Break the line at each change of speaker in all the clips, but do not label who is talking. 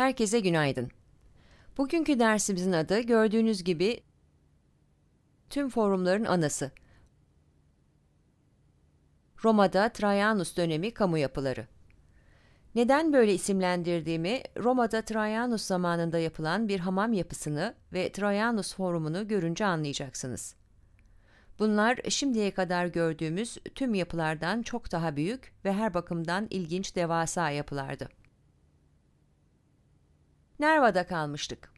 Herkese günaydın. Bugünkü dersimizin adı gördüğünüz gibi tüm forumların anası. Roma'da Trajanus dönemi kamu yapıları. Neden böyle isimlendirdiğimi Roma'da Trajanus zamanında yapılan bir hamam yapısını ve Trajanus forumunu görünce anlayacaksınız. Bunlar şimdiye kadar gördüğümüz tüm yapılardan çok daha büyük ve her bakımdan ilginç devasa yapılardı. Nerva'da kalmıştık.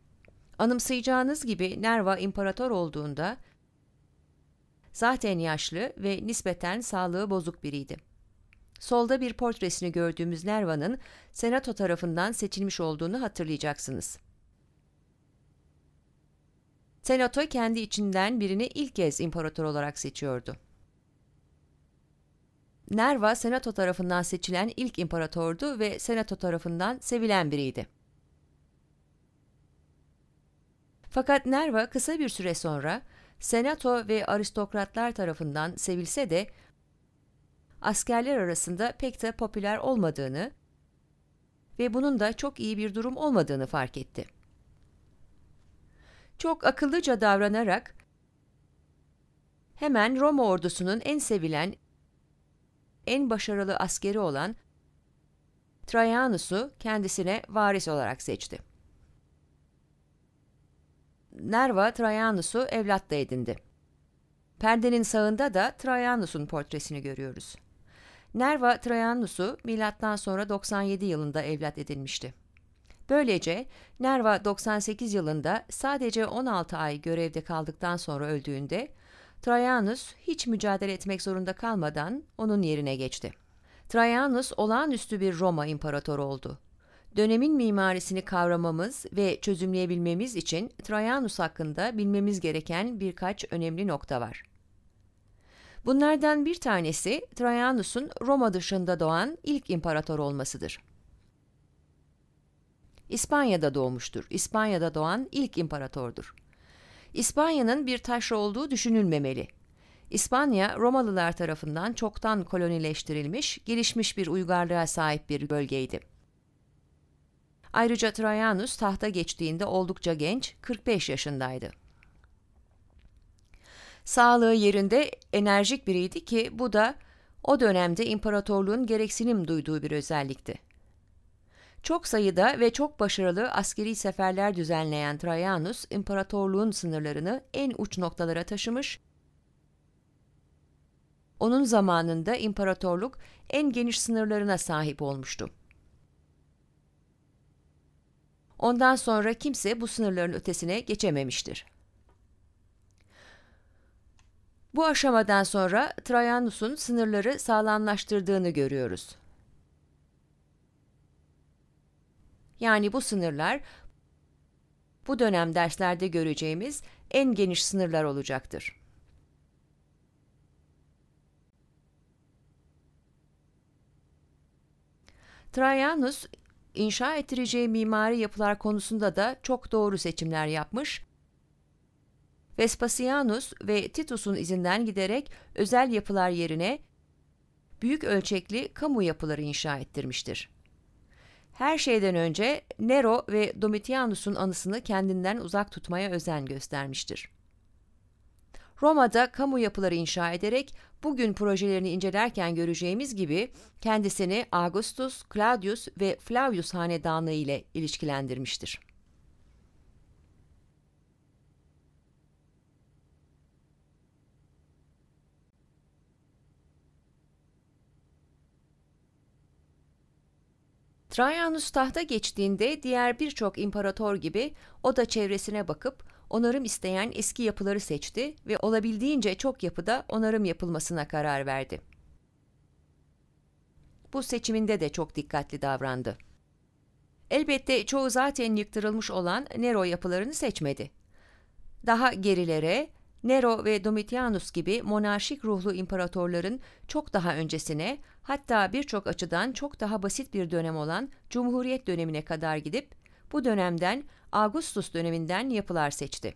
Anımsayacağınız gibi Nerva imparator olduğunda zaten yaşlı ve nispeten sağlığı bozuk biriydi. Solda bir portresini gördüğümüz Nerva'nın senato tarafından seçilmiş olduğunu hatırlayacaksınız. Senato kendi içinden birini ilk kez imparator olarak seçiyordu. Nerva senato tarafından seçilen ilk imparatordu ve senato tarafından sevilen biriydi. Fakat Nerva kısa bir süre sonra senato ve aristokratlar tarafından sevilse de askerler arasında pek de popüler olmadığını ve bunun da çok iyi bir durum olmadığını fark etti. Çok akıllıca davranarak hemen Roma ordusunun en sevilen, en başarılı askeri olan Traianusu kendisine varis olarak seçti. Nerva Trajanus'u evlat da edindi. Perdenin sağında da Trajanus'un portresini görüyoruz. Nerva Trajanus'u milattan sonra 97 yılında evlat edinmişti. Böylece Nerva 98 yılında sadece 16 ay görevde kaldıktan sonra öldüğünde Trajanus hiç mücadele etmek zorunda kalmadan onun yerine geçti. Trajanus olağanüstü bir Roma imparatoru oldu. Dönemin mimarisini kavramamız ve çözümleyebilmemiz için Trajanus hakkında bilmemiz gereken birkaç önemli nokta var. Bunlardan bir tanesi Trajanus'un Roma dışında doğan ilk imparator olmasıdır. İspanya'da doğmuştur. İspanya'da doğan ilk imparatordur. İspanya'nın bir taşra olduğu düşünülmemeli. İspanya, Romalılar tarafından çoktan kolonileştirilmiş, gelişmiş bir uygarlığa sahip bir bölgeydi. Ayrıca Trajanus tahta geçtiğinde oldukça genç, 45 yaşındaydı. Sağlığı yerinde enerjik biriydi ki bu da o dönemde imparatorluğun gereksinim duyduğu bir özellikti. Çok sayıda ve çok başarılı askeri seferler düzenleyen Trajanus, imparatorluğun sınırlarını en uç noktalara taşımış, onun zamanında imparatorluk en geniş sınırlarına sahip olmuştu. Ondan sonra kimse bu sınırların ötesine geçememiştir. Bu aşamadan sonra Trajanus'un sınırları sağlamlaştırdığını görüyoruz. Yani bu sınırlar bu dönem derslerde göreceğimiz en geniş sınırlar olacaktır. Trajanus inşa ettireceği mimari yapılar konusunda da çok doğru seçimler yapmış. Vespasianus ve Titus'un izinden giderek özel yapılar yerine büyük ölçekli kamu yapıları inşa ettirmiştir. Her şeyden önce Nero ve Domitianus'un anısını kendinden uzak tutmaya özen göstermiştir. Roma'da kamu yapıları inşa ederek bugün projelerini incelerken göreceğimiz gibi kendisini Augustus, Claudius ve Flavius hanedanlığı ile ilişkilendirmiştir. Trajanus tahta geçtiğinde diğer birçok imparator gibi o da çevresine bakıp onarım isteyen eski yapıları seçti ve olabildiğince çok yapıda onarım yapılmasına karar verdi. Bu seçiminde de çok dikkatli davrandı. Elbette çoğu zaten yıktırılmış olan Nero yapılarını seçmedi. Daha gerilere Nero ve Domitianus gibi monarşik ruhlu imparatorların çok daha öncesine, hatta birçok açıdan çok daha basit bir dönem olan Cumhuriyet dönemine kadar gidip bu dönemden Augustus döneminden yapılar seçti.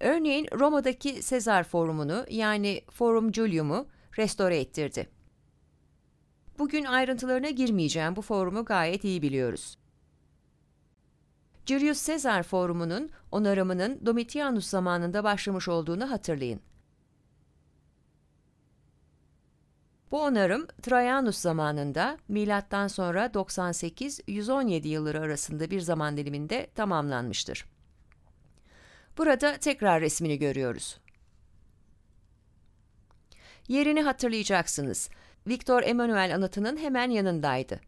Örneğin Roma'daki Sezar Forumunu yani Forum Julium'u restore ettirdi. Bugün ayrıntılarına girmeyeceğim bu forumu gayet iyi biliyoruz. Julius Caesar Forumu'nun onarımının Domitianus zamanında başlamış olduğunu hatırlayın. Bu onarım Trajanus zamanında milattan sonra 98-117 yılları arasında bir zaman diliminde tamamlanmıştır. Burada tekrar resmini görüyoruz. Yerini hatırlayacaksınız. Victor Emmanuel anıtının hemen yanındaydı.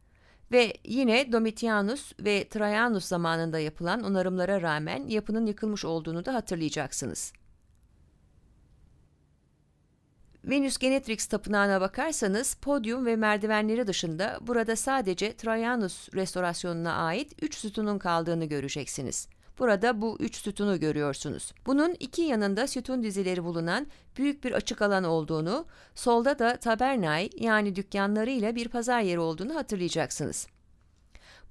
Ve yine Domitianus ve Trajanus zamanında yapılan onarımlara rağmen yapının yıkılmış olduğunu da hatırlayacaksınız. Venüs Genetrix tapınağına bakarsanız podyum ve merdivenleri dışında burada sadece Trajanus restorasyonuna ait 3 sütunun kaldığını göreceksiniz. Burada bu üç sütunu görüyorsunuz. Bunun iki yanında sütun dizileri bulunan büyük bir açık alan olduğunu, solda da tabernay yani dükkanlarıyla bir pazar yeri olduğunu hatırlayacaksınız.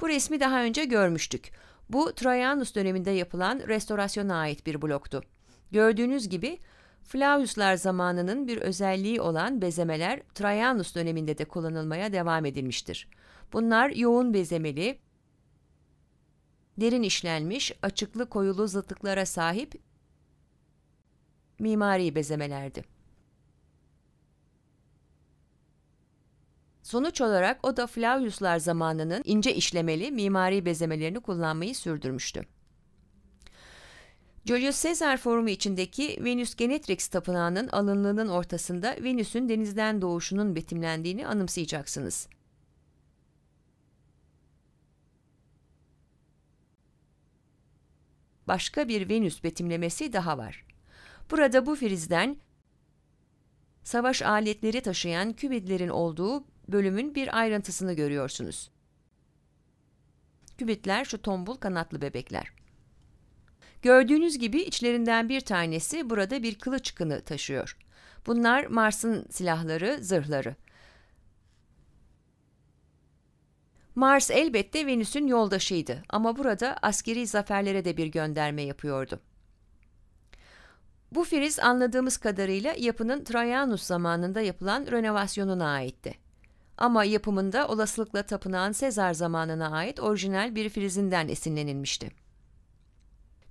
Bu resmi daha önce görmüştük. Bu Trajanus döneminde yapılan restorasyona ait bir bloktu. Gördüğünüz gibi Flaviuslar zamanının bir özelliği olan bezemeler Trajanus döneminde de kullanılmaya devam edilmiştir. Bunlar yoğun bezemeli, derin işlenmiş, açıklı koyulu zıtlıklara sahip mimari bezemelerdi. Sonuç olarak o da Flaviuslar zamanının ince işlemeli mimari bezemelerini kullanmayı sürdürmüştü. Julius Caesar Forumu içindeki Venus Genetrix Tapınağı'nın alınlığının ortasında Venüs'ün denizden doğuşunun betimlendiğini anımsayacaksınız. Başka bir Venüs betimlemesi daha var. Burada bu frizden savaş aletleri taşıyan kübitlerin olduğu bölümün bir ayrıntısını görüyorsunuz. Kübitler şu tombul kanatlı bebekler. Gördüğünüz gibi içlerinden bir tanesi burada bir kılıç kını taşıyor. Bunlar Mars'ın silahları, zırhları. Mars elbette Venüs'ün yoldaşıydı ama burada askeri zaferlere de bir gönderme yapıyordu. Bu friz anladığımız kadarıyla yapının Trajanus zamanında yapılan renovasyonuna aitti. Ama yapımında olasılıkla tapınağın Sezar zamanına ait orijinal bir frizinden esinlenilmişti.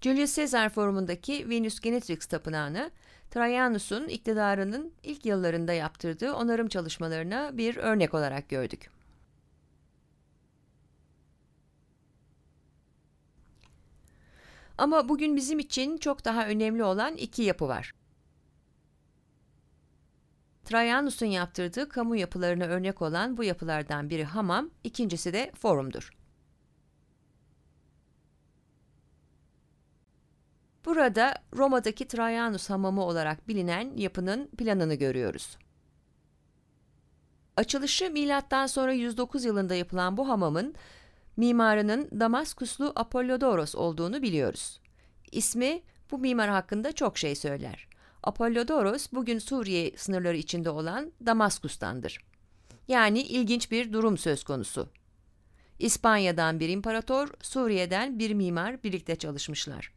Julius Caesar forumundaki Venus Genetrix tapınağını Trajanus'un iktidarının ilk yıllarında yaptırdığı onarım çalışmalarına bir örnek olarak gördük. Ama bugün bizim için çok daha önemli olan iki yapı var. Trajanus'un yaptırdığı kamu yapılarına örnek olan bu yapılardan biri hamam, ikincisi de forumdur. Burada Roma'daki Trajanus hamamı olarak bilinen yapının planını görüyoruz. Açılışı milattan sonra 109 yılında yapılan bu hamamın mimarının Damaskuslu Apollodoros olduğunu biliyoruz. İsmi bu mimar hakkında çok şey söyler. Apollodoros bugün Suriye sınırları içinde olan Damaskus'tandır. Yani ilginç bir durum söz konusu. İspanya'dan bir imparator, Suriye'den bir mimar birlikte çalışmışlar.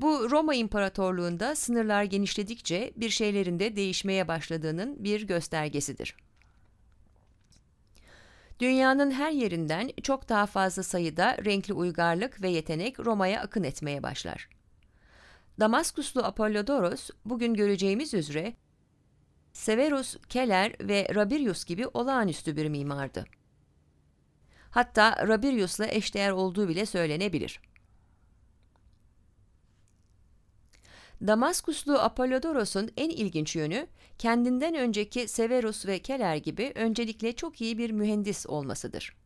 Bu Roma İmparatorluğu'nda sınırlar genişledikçe bir şeylerin de değişmeye başladığının bir göstergesidir. Dünyanın her yerinden çok daha fazla sayıda renkli uygarlık ve yetenek Roma'ya akın etmeye başlar. Damaskuslu Apollodoros bugün göreceğimiz üzere Severus Keller ve Rabirius gibi olağanüstü bir mimardı. Hatta Rabirius'la eşdeğer olduğu bile söylenebilir. Damaskuslu Apollodoros'un en ilginç yönü kendinden önceki Severus ve Keller gibi öncelikle çok iyi bir mühendis olmasıdır.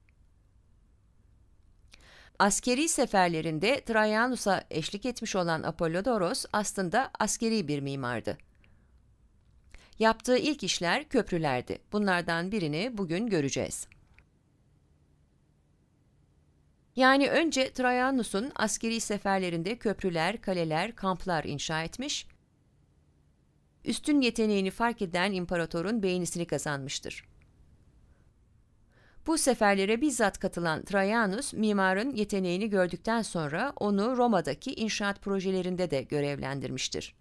Askeri seferlerinde Trajanus'a eşlik etmiş olan Apollodoros aslında askeri bir mimardı. Yaptığı ilk işler köprülerdi. Bunlardan birini bugün göreceğiz. Yani önce Trajanus'un askeri seferlerinde köprüler, kaleler, kamplar inşa etmiş, üstün yeteneğini fark eden imparatorun beğenisini kazanmıştır. Bu seferlere bizzat katılan Trajanus, mimarın yeteneğini gördükten sonra onu Roma'daki inşaat projelerinde de görevlendirmiştir.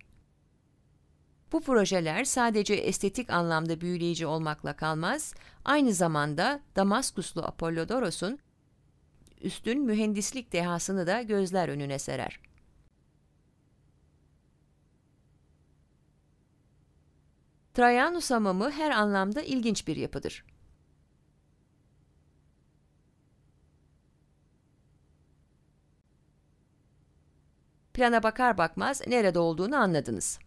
Bu projeler sadece estetik anlamda büyüleyici olmakla kalmaz, aynı zamanda Damaskuslu Apollodoros'un üstün mühendislik dehasını da gözler önüne serer. Trajanus hamamı her anlamda ilginç bir yapıdır. Plana bakar bakmaz nerede olduğunu anladınız.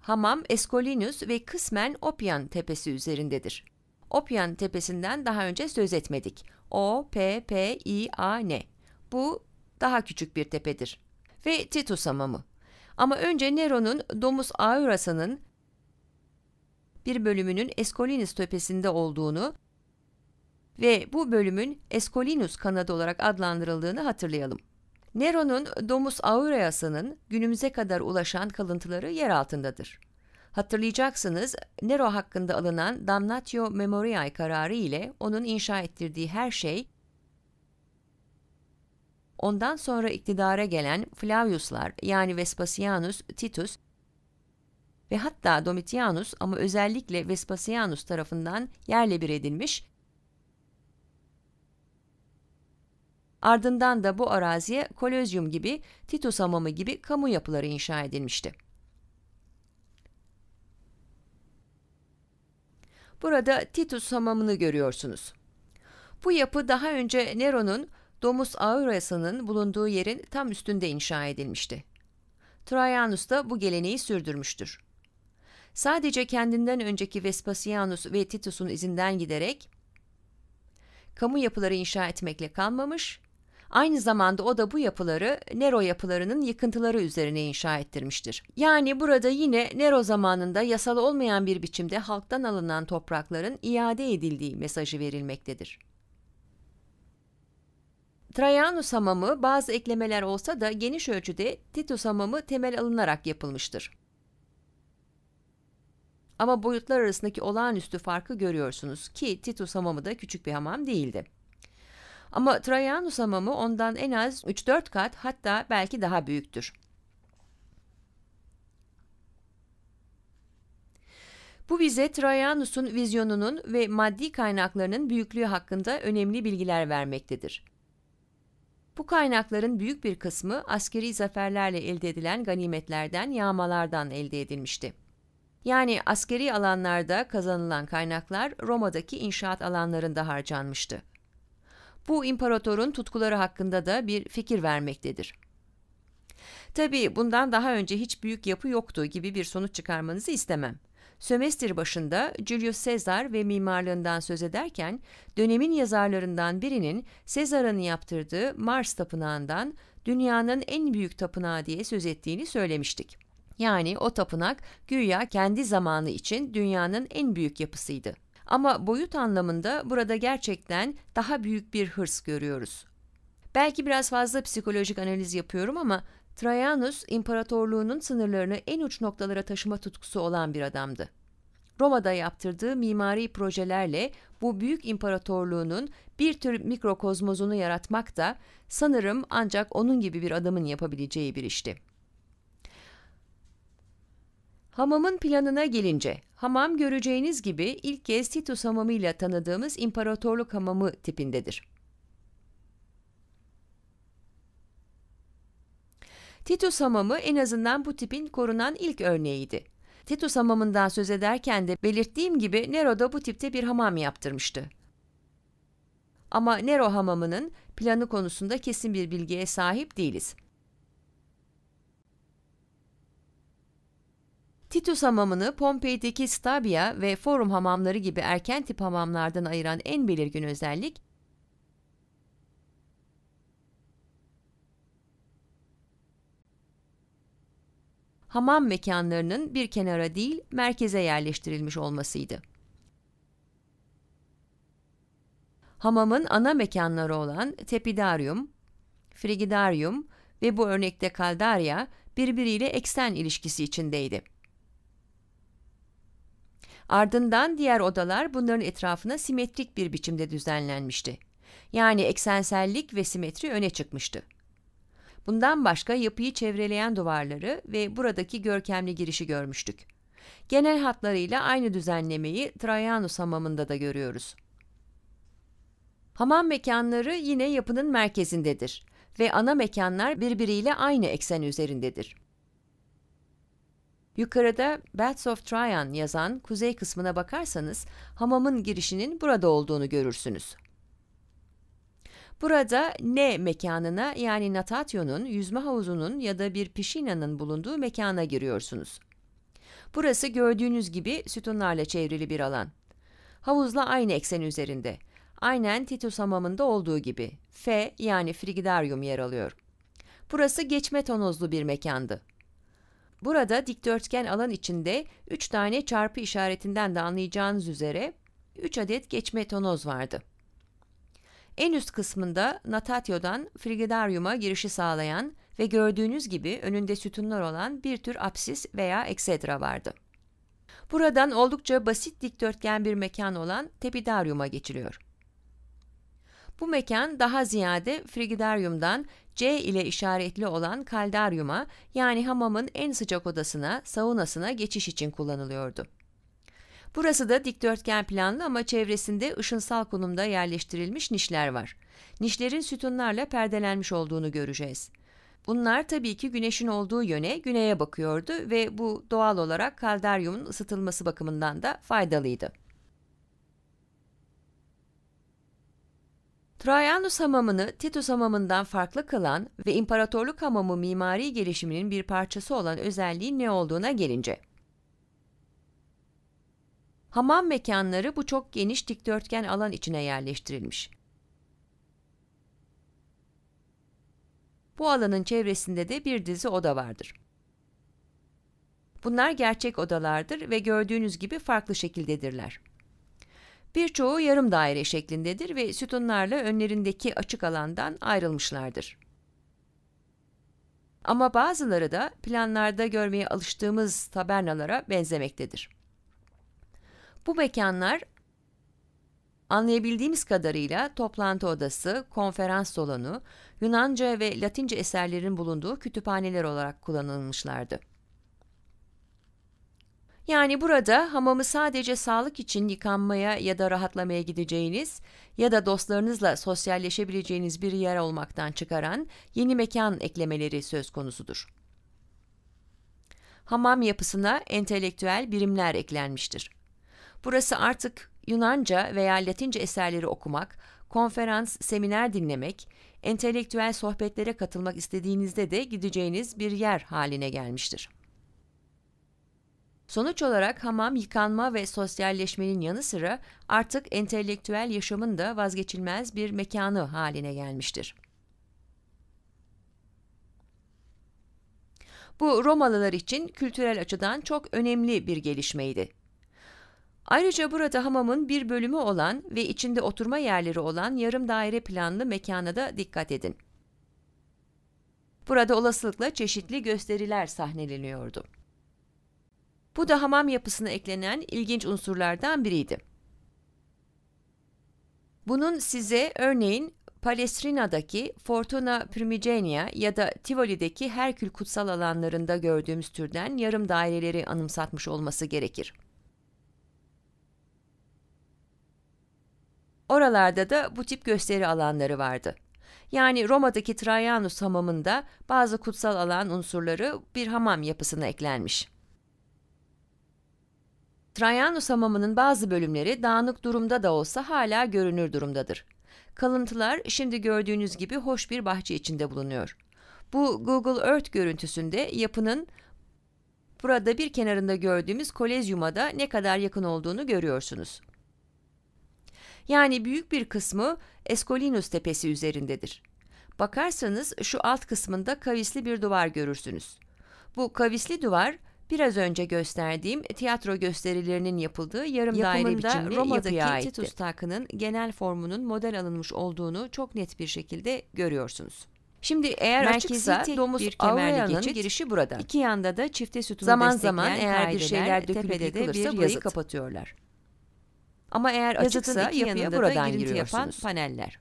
Hamam Escolinus ve kısmen Opian tepesi üzerindedir. Opian tepesinden daha önce söz etmedik. O, P, P, I, A, N. Bu daha küçük bir tepedir. Ve Titus hamamı. Ama önce Nero'nun Domus Aurasa'nın bir bölümünün Escolinus tepesinde olduğunu ve bu bölümün Escolinus kanadı olarak adlandırıldığını hatırlayalım. Nero'nun Domus Aureas'ının günümüze kadar ulaşan kalıntıları yer altındadır. Hatırlayacaksınız Nero hakkında alınan Damnatio Memoriae kararı ile onun inşa ettirdiği her şey ondan sonra iktidara gelen Flaviuslar yani Vespasianus, Titus ve hatta Domitianus ama özellikle Vespasianus tarafından yerle bir edilmiş Ardından da bu araziye kolozyum gibi, Titus hamamı gibi kamu yapıları inşa edilmişti. Burada Titus hamamını görüyorsunuz. Bu yapı daha önce Nero'nun Domus Aurasının bulunduğu yerin tam üstünde inşa edilmişti. Trajanus da bu geleneği sürdürmüştür. Sadece kendinden önceki Vespasianus ve Titus'un izinden giderek kamu yapıları inşa etmekle kalmamış, Aynı zamanda o da bu yapıları Nero yapılarının yıkıntıları üzerine inşa ettirmiştir. Yani burada yine Nero zamanında yasal olmayan bir biçimde halktan alınan toprakların iade edildiği mesajı verilmektedir. Trajanus hamamı bazı eklemeler olsa da geniş ölçüde Titus hamamı temel alınarak yapılmıştır. Ama boyutlar arasındaki olağanüstü farkı görüyorsunuz ki Titus hamamı da küçük bir hamam değildi. Ama Trajanus hamamı ondan en az 3-4 kat hatta belki daha büyüktür. Bu bize Trajanus'un vizyonunun ve maddi kaynaklarının büyüklüğü hakkında önemli bilgiler vermektedir. Bu kaynakların büyük bir kısmı askeri zaferlerle elde edilen ganimetlerden, yağmalardan elde edilmişti. Yani askeri alanlarda kazanılan kaynaklar Roma'daki inşaat alanlarında harcanmıştı bu imparatorun tutkuları hakkında da bir fikir vermektedir. Tabii bundan daha önce hiç büyük yapı yoktu gibi bir sonuç çıkarmanızı istemem. Sömestr başında Julius Caesar ve mimarlığından söz ederken dönemin yazarlarından birinin Caesar'ın yaptırdığı Mars tapınağından dünyanın en büyük tapınağı diye söz ettiğini söylemiştik. Yani o tapınak güya kendi zamanı için dünyanın en büyük yapısıydı. Ama boyut anlamında burada gerçekten daha büyük bir hırs görüyoruz. Belki biraz fazla psikolojik analiz yapıyorum ama Trajanus imparatorluğunun sınırlarını en uç noktalara taşıma tutkusu olan bir adamdı. Roma'da yaptırdığı mimari projelerle bu büyük imparatorluğunun bir tür mikrokozmozunu yaratmak da sanırım ancak onun gibi bir adamın yapabileceği bir işti. Hamamın planına gelince, hamam göreceğiniz gibi ilk kez Titus hamamı ile tanıdığımız imparatorluk hamamı tipindedir. Titus hamamı en azından bu tipin korunan ilk örneğiydi. Titus hamamından söz ederken de belirttiğim gibi Nero da bu tipte bir hamam yaptırmıştı. Ama Nero hamamının planı konusunda kesin bir bilgiye sahip değiliz. Titus hamamını Pompei'deki Stabia ve Forum hamamları gibi erken tip hamamlardan ayıran en belirgin özellik, hamam mekanlarının bir kenara değil merkeze yerleştirilmiş olmasıydı. Hamamın ana mekanları olan tepidarium, frigidarium ve bu örnekte kaldaria birbiriyle eksen ilişkisi içindeydi. Ardından diğer odalar bunların etrafına simetrik bir biçimde düzenlenmişti. Yani eksensellik ve simetri öne çıkmıştı. Bundan başka yapıyı çevreleyen duvarları ve buradaki görkemli girişi görmüştük. Genel hatlarıyla aynı düzenlemeyi Trajanus hamamında da görüyoruz. Hamam mekanları yine yapının merkezindedir ve ana mekanlar birbiriyle aynı eksen üzerindedir. Yukarıda Baths of Tryon yazan kuzey kısmına bakarsanız hamamın girişinin burada olduğunu görürsünüz. Burada ne mekanına yani natatyonun, yüzme havuzunun ya da bir pişinanın bulunduğu mekana giriyorsunuz. Burası gördüğünüz gibi sütunlarla çevrili bir alan. Havuzla aynı eksen üzerinde. Aynen Titus hamamında olduğu gibi. F yani Frigidarium yer alıyor. Burası geçme tonozlu bir mekandı. Burada dikdörtgen alan içinde 3 tane çarpı işaretinden de anlayacağınız üzere 3 adet geçme tonoz vardı. En üst kısmında natatiodan frigidariuma girişi sağlayan ve gördüğünüz gibi önünde sütunlar olan bir tür apsis veya eksedra vardı. Buradan oldukça basit dikdörtgen bir mekan olan tepidariuma geçiliyor. Bu mekan daha ziyade frigidariumdan C ile işaretli olan kaldaryuma yani hamamın en sıcak odasına, saunasına geçiş için kullanılıyordu. Burası da dikdörtgen planlı ama çevresinde ışınsal konumda yerleştirilmiş nişler var. Nişlerin sütunlarla perdelenmiş olduğunu göreceğiz. Bunlar tabii ki güneşin olduğu yöne güneye bakıyordu ve bu doğal olarak kaldaryumun ısıtılması bakımından da faydalıydı. Trajanus hamamını Titus hamamından farklı kılan ve imparatorluk hamamı mimari gelişiminin bir parçası olan özelliği ne olduğuna gelince. Hamam mekanları bu çok geniş dikdörtgen alan içine yerleştirilmiş. Bu alanın çevresinde de bir dizi oda vardır. Bunlar gerçek odalardır ve gördüğünüz gibi farklı şekildedirler. Birçoğu yarım daire şeklindedir ve sütunlarla önlerindeki açık alandan ayrılmışlardır. Ama bazıları da planlarda görmeye alıştığımız tabernalara benzemektedir. Bu mekanlar anlayabildiğimiz kadarıyla toplantı odası, konferans salonu, Yunanca ve Latince eserlerin bulunduğu kütüphaneler olarak kullanılmışlardı. Yani burada hamamı sadece sağlık için yıkanmaya ya da rahatlamaya gideceğiniz ya da dostlarınızla sosyalleşebileceğiniz bir yer olmaktan çıkaran yeni mekan eklemeleri söz konusudur. Hamam yapısına entelektüel birimler eklenmiştir. Burası artık Yunanca veya Latince eserleri okumak, konferans, seminer dinlemek, entelektüel sohbetlere katılmak istediğinizde de gideceğiniz bir yer haline gelmiştir. Sonuç olarak hamam yıkanma ve sosyalleşmenin yanı sıra artık entelektüel yaşamın da vazgeçilmez bir mekanı haline gelmiştir. Bu Romalılar için kültürel açıdan çok önemli bir gelişmeydi. Ayrıca burada hamamın bir bölümü olan ve içinde oturma yerleri olan yarım daire planlı mekana da dikkat edin. Burada olasılıkla çeşitli gösteriler sahneleniyordu. Bu da hamam yapısına eklenen ilginç unsurlardan biriydi. Bunun size örneğin Palestrina'daki Fortuna Primigenia ya da Tivoli'deki Herkül kutsal alanlarında gördüğümüz türden yarım daireleri anımsatmış olması gerekir. Oralarda da bu tip gösteri alanları vardı. Yani Roma'daki Traianus hamamında bazı kutsal alan unsurları bir hamam yapısına eklenmiş. Trajanus hamamının bazı bölümleri dağınık durumda da olsa hala görünür durumdadır. Kalıntılar şimdi gördüğünüz gibi hoş bir bahçe içinde bulunuyor. Bu Google Earth görüntüsünde yapının burada bir kenarında gördüğümüz kolezyuma da ne kadar yakın olduğunu görüyorsunuz. Yani büyük bir kısmı Escolinus tepesi üzerindedir. Bakarsanız şu alt kısmında kavisli bir duvar görürsünüz. Bu kavisli duvar biraz önce gösterdiğim tiyatro gösterilerinin yapıldığı yarım Yapımında daire biçimli Roma'daki Titus Takı'nın genel formunun model alınmış olduğunu çok net bir şekilde görüyorsunuz. Şimdi eğer Merkezi açıksa domuz bir kemerli geçit, girişi burada. İki yanda da çifte sütunu zaman zaman eğer bir şeyler dökülüp yıkılırsa bir burayı kapatıyorlar. Ama eğer açıksa iki yapıya buradan giriyorsunuz. Yapan paneller.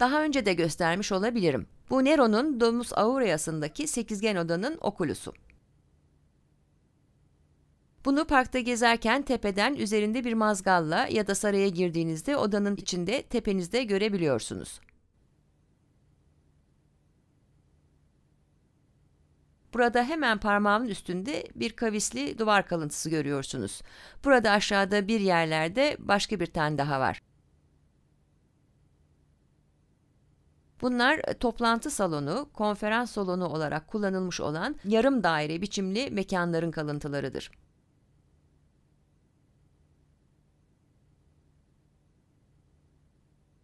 Daha önce de göstermiş olabilirim. Bu Nero'nun Domus Aureas'ındaki sekizgen odanın okulusu. Bunu parkta gezerken tepeden üzerinde bir mazgalla ya da saraya girdiğinizde odanın içinde tepenizde görebiliyorsunuz. Burada hemen parmağımın üstünde bir kavisli duvar kalıntısı görüyorsunuz. Burada aşağıda bir yerlerde başka bir tane daha var. Bunlar e, toplantı salonu, konferans salonu olarak kullanılmış olan yarım daire biçimli mekanların kalıntılarıdır.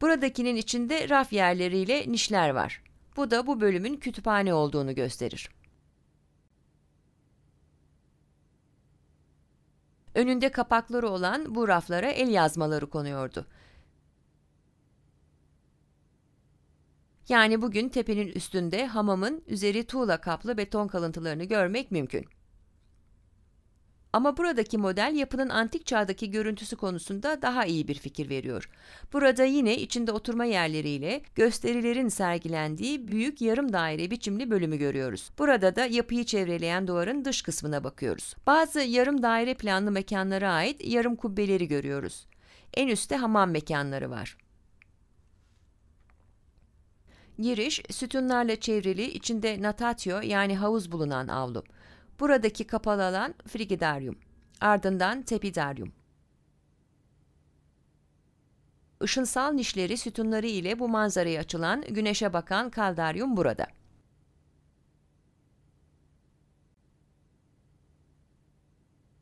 Buradakinin içinde raf yerleriyle nişler var. Bu da bu bölümün kütüphane olduğunu gösterir. Önünde kapakları olan bu raflara el yazmaları konuyordu. Yani bugün tepenin üstünde hamamın üzeri tuğla kaplı beton kalıntılarını görmek mümkün. Ama buradaki model yapının antik çağdaki görüntüsü konusunda daha iyi bir fikir veriyor. Burada yine içinde oturma yerleriyle gösterilerin sergilendiği büyük yarım daire biçimli bölümü görüyoruz. Burada da yapıyı çevreleyen duvarın dış kısmına bakıyoruz. Bazı yarım daire planlı mekanlara ait yarım kubbeleri görüyoruz. En üstte hamam mekanları var. Giriş sütunlarla çevrili içinde natatio yani havuz bulunan avlu. Buradaki kapalı alan frigidaryum. Ardından tepidaryum. Işınsal nişleri sütunları ile bu manzarayı açılan, güneşe bakan kaldaryum burada.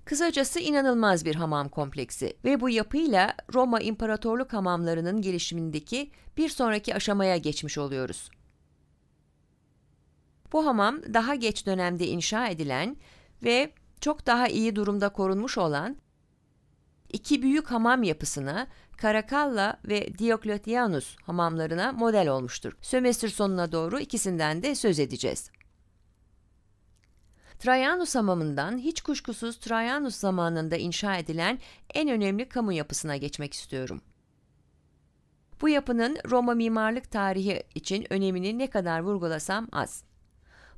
Kısacası inanılmaz bir hamam kompleksi ve bu yapıyla Roma İmparatorluk hamamlarının gelişimindeki bir sonraki aşamaya geçmiş oluyoruz. Bu hamam daha geç dönemde inşa edilen ve çok daha iyi durumda korunmuş olan iki büyük hamam yapısına Karakalla ve Diocletianus hamamlarına model olmuştur. Sömestr sonuna doğru ikisinden de söz edeceğiz. Trajanus hamamından hiç kuşkusuz Trajanus zamanında inşa edilen en önemli kamu yapısına geçmek istiyorum. Bu yapının Roma mimarlık tarihi için önemini ne kadar vurgulasam az.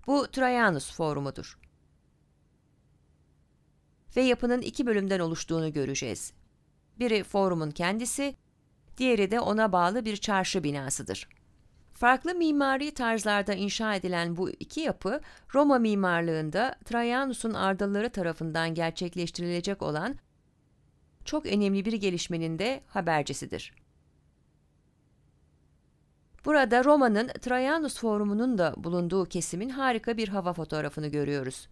Bu Trajanus Forumu'dur. Ve yapının iki bölümden oluştuğunu göreceğiz. Biri forumun kendisi, diğeri de ona bağlı bir çarşı binasıdır. Farklı mimari tarzlarda inşa edilen bu iki yapı Roma mimarlığında Trajanus'un ardaları tarafından gerçekleştirilecek olan çok önemli bir gelişmenin de habercisidir. Burada Roma'nın Trajanus Forumu'nun da bulunduğu kesimin harika bir hava fotoğrafını görüyoruz.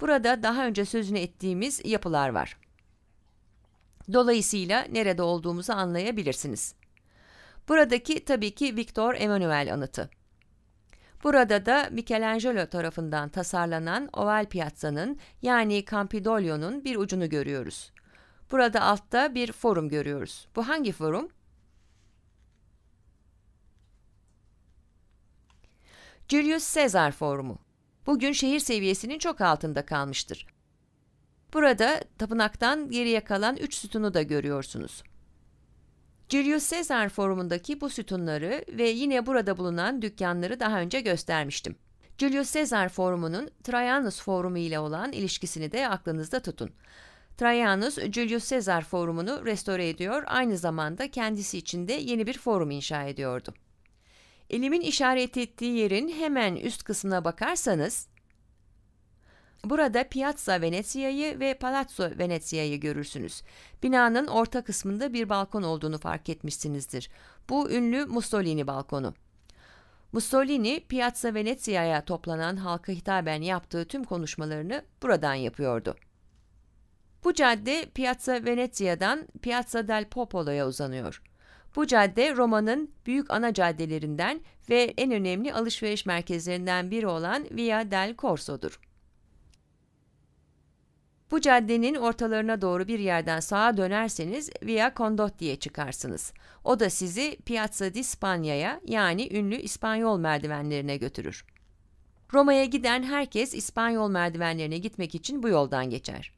Burada daha önce sözünü ettiğimiz yapılar var. Dolayısıyla nerede olduğumuzu anlayabilirsiniz. Buradaki tabii ki Victor Emmanuel anıtı. Burada da Michelangelo tarafından tasarlanan oval piyazzanın yani Campidoglio'nun bir ucunu görüyoruz. Burada altta bir forum görüyoruz. Bu hangi forum? Julius Caesar Forumu. Bugün şehir seviyesinin çok altında kalmıştır. Burada tapınaktan geriye kalan üç sütunu da görüyorsunuz. Julius Caesar forumundaki bu sütunları ve yine burada bulunan dükkanları daha önce göstermiştim. Julius Caesar forumunun Trajanus forumu ile olan ilişkisini de aklınızda tutun. Trajanus, Julius Caesar forumunu restore ediyor, aynı zamanda kendisi için de yeni bir forum inşa ediyordu. Elimin işaret ettiği yerin hemen üst kısmına bakarsanız, Burada Piazza Venezia'yı ve Palazzo Venezia'yı görürsünüz. Binanın orta kısmında bir balkon olduğunu fark etmişsinizdir. Bu ünlü Mussolini balkonu. Mussolini, Piazza Venezia'ya toplanan halka hitaben yaptığı tüm konuşmalarını buradan yapıyordu. Bu cadde Piazza Venezia'dan Piazza del Popolo'ya uzanıyor. Bu cadde Roma'nın büyük ana caddelerinden ve en önemli alışveriş merkezlerinden biri olan Via del Corso'dur. Bu caddenin ortalarına doğru bir yerden sağa dönerseniz Via Condotti'ye çıkarsınız. O da sizi Piazza di Spagna'ya, yani ünlü İspanyol merdivenlerine götürür. Roma'ya giden herkes İspanyol merdivenlerine gitmek için bu yoldan geçer.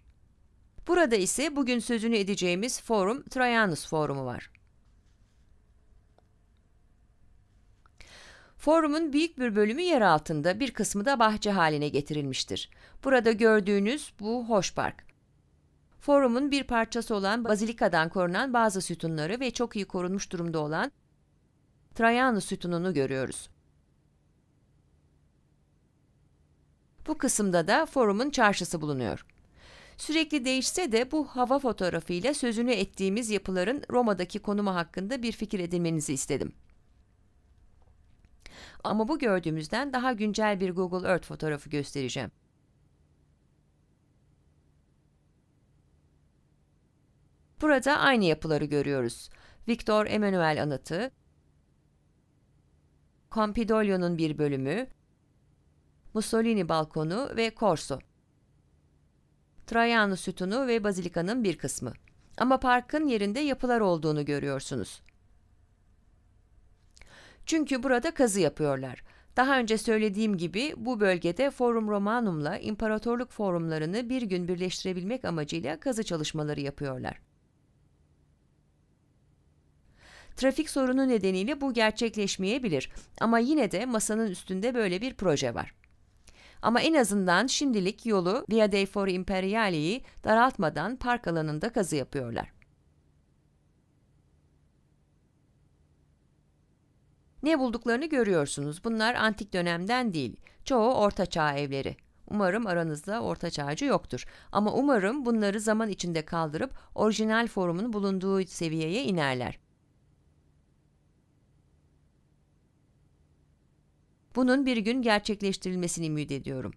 Burada ise bugün sözünü edeceğimiz forum Traianus Forumu var. Forumun büyük bir bölümü yer altında, bir kısmı da bahçe haline getirilmiştir. Burada gördüğünüz bu hoş park. Forumun bir parçası olan bazilikadan korunan bazı sütunları ve çok iyi korunmuş durumda olan Trajanus sütununu görüyoruz. Bu kısımda da forumun çarşısı bulunuyor. Sürekli değişse de bu hava fotoğrafıyla sözünü ettiğimiz yapıların Roma'daki konumu hakkında bir fikir edinmenizi istedim. Ama bu gördüğümüzden daha güncel bir Google Earth fotoğrafı göstereceğim. Burada aynı yapıları görüyoruz. Victor Emmanuel Anıtı, Campidoglio'nun bir bölümü, Mussolini balkonu ve Corso. Traiano sütunu ve bazilikanın bir kısmı. Ama parkın yerinde yapılar olduğunu görüyorsunuz. Çünkü burada kazı yapıyorlar. Daha önce söylediğim gibi bu bölgede Forum Romanum'la imparatorluk forumlarını bir gün birleştirebilmek amacıyla kazı çalışmaları yapıyorlar. Trafik sorunu nedeniyle bu gerçekleşmeyebilir ama yine de masanın üstünde böyle bir proje var. Ama en azından şimdilik yolu Via dei Fori Imperiali'yi daraltmadan park alanında kazı yapıyorlar. Ne bulduklarını görüyorsunuz. Bunlar antik dönemden değil. Çoğu ortaçağ evleri. Umarım aranızda ortaçağcı yoktur. Ama umarım bunları zaman içinde kaldırıp orijinal formun bulunduğu seviyeye inerler. Bunun bir gün gerçekleştirilmesini ümit ediyorum.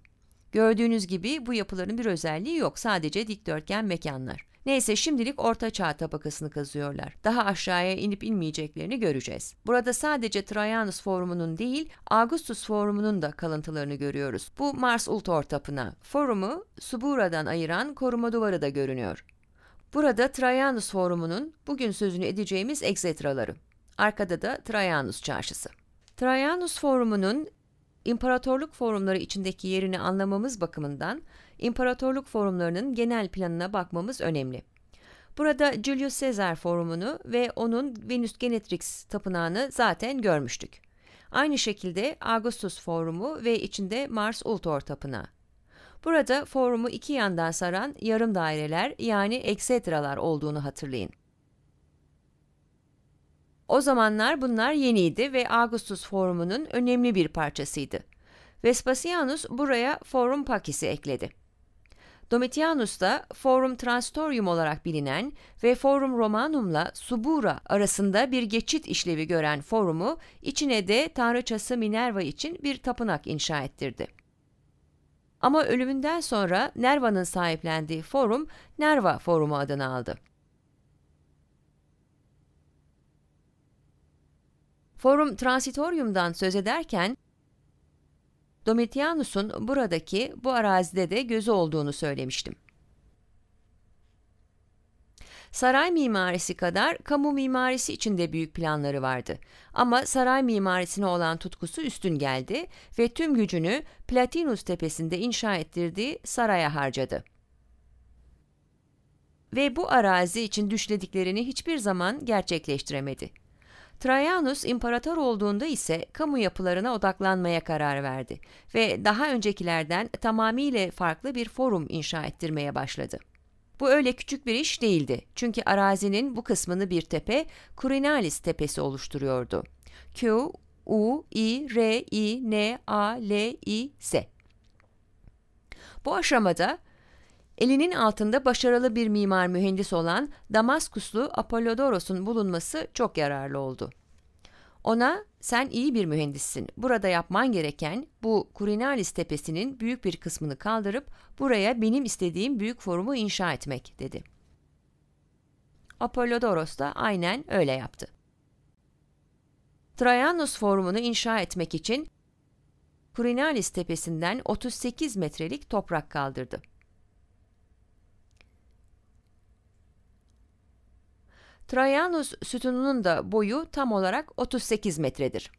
Gördüğünüz gibi bu yapıların bir özelliği yok. Sadece dikdörtgen mekanlar. Neyse şimdilik orta çağ tabakasını kazıyorlar. Daha aşağıya inip inmeyeceklerini göreceğiz. Burada sadece Trajanus Forumu'nun değil, Augustus Forumu'nun da kalıntılarını görüyoruz. Bu Mars Ultor Tapınağı. Forumu Subura'dan ayıran koruma duvarı da görünüyor. Burada Trajanus Forumu'nun bugün sözünü edeceğimiz eksetraları. Arkada da Trajanus Çarşısı. Trajanus Forumu'nun imparatorluk forumları içindeki yerini anlamamız bakımından imparatorluk forumlarının genel planına bakmamız önemli. Burada Julius Caesar forumunu ve onun Venus Genetrix tapınağını zaten görmüştük. Aynı şekilde Augustus forumu ve içinde Mars Ultor tapınağı. Burada forumu iki yandan saran yarım daireler yani eksetralar olduğunu hatırlayın. O zamanlar bunlar yeniydi ve Augustus forumunun önemli bir parçasıydı. Vespasianus buraya forum pakisi ekledi. Domitianus da Forum Transitorium olarak bilinen ve Forum Romanum'la Subura arasında bir geçit işlevi gören forumu içine de tanrıçası Minerva için bir tapınak inşa ettirdi. Ama ölümünden sonra Nerva'nın sahiplendiği forum Nerva Forumu adını aldı. Forum Transitorium'dan söz ederken Domitianus'un buradaki bu arazide de gözü olduğunu söylemiştim. Saray mimarisi kadar kamu mimarisi içinde büyük planları vardı. Ama saray mimarisine olan tutkusu üstün geldi ve tüm gücünü Platinus tepesinde inşa ettirdiği saraya harcadı. Ve bu arazi için düşlediklerini hiçbir zaman gerçekleştiremedi. Trajanus imparator olduğunda ise kamu yapılarına odaklanmaya karar verdi ve daha öncekilerden tamamıyla farklı bir forum inşa ettirmeye başladı. Bu öyle küçük bir iş değildi çünkü arazinin bu kısmını bir tepe Kurinalis tepesi oluşturuyordu. Q, U, I, R, I, N, A, L, I, S. Bu aşamada Elinin altında başarılı bir mimar mühendis olan Damaskuslu Apollodoros'un bulunması çok yararlı oldu. Ona sen iyi bir mühendissin. Burada yapman gereken bu Kurinalis tepesinin büyük bir kısmını kaldırıp buraya benim istediğim büyük forumu inşa etmek dedi. Apollodoros da aynen öyle yaptı. Trajanus forumunu inşa etmek için Kurinalis tepesinden 38 metrelik toprak kaldırdı. Trajanus sütununun da boyu tam olarak 38 metredir.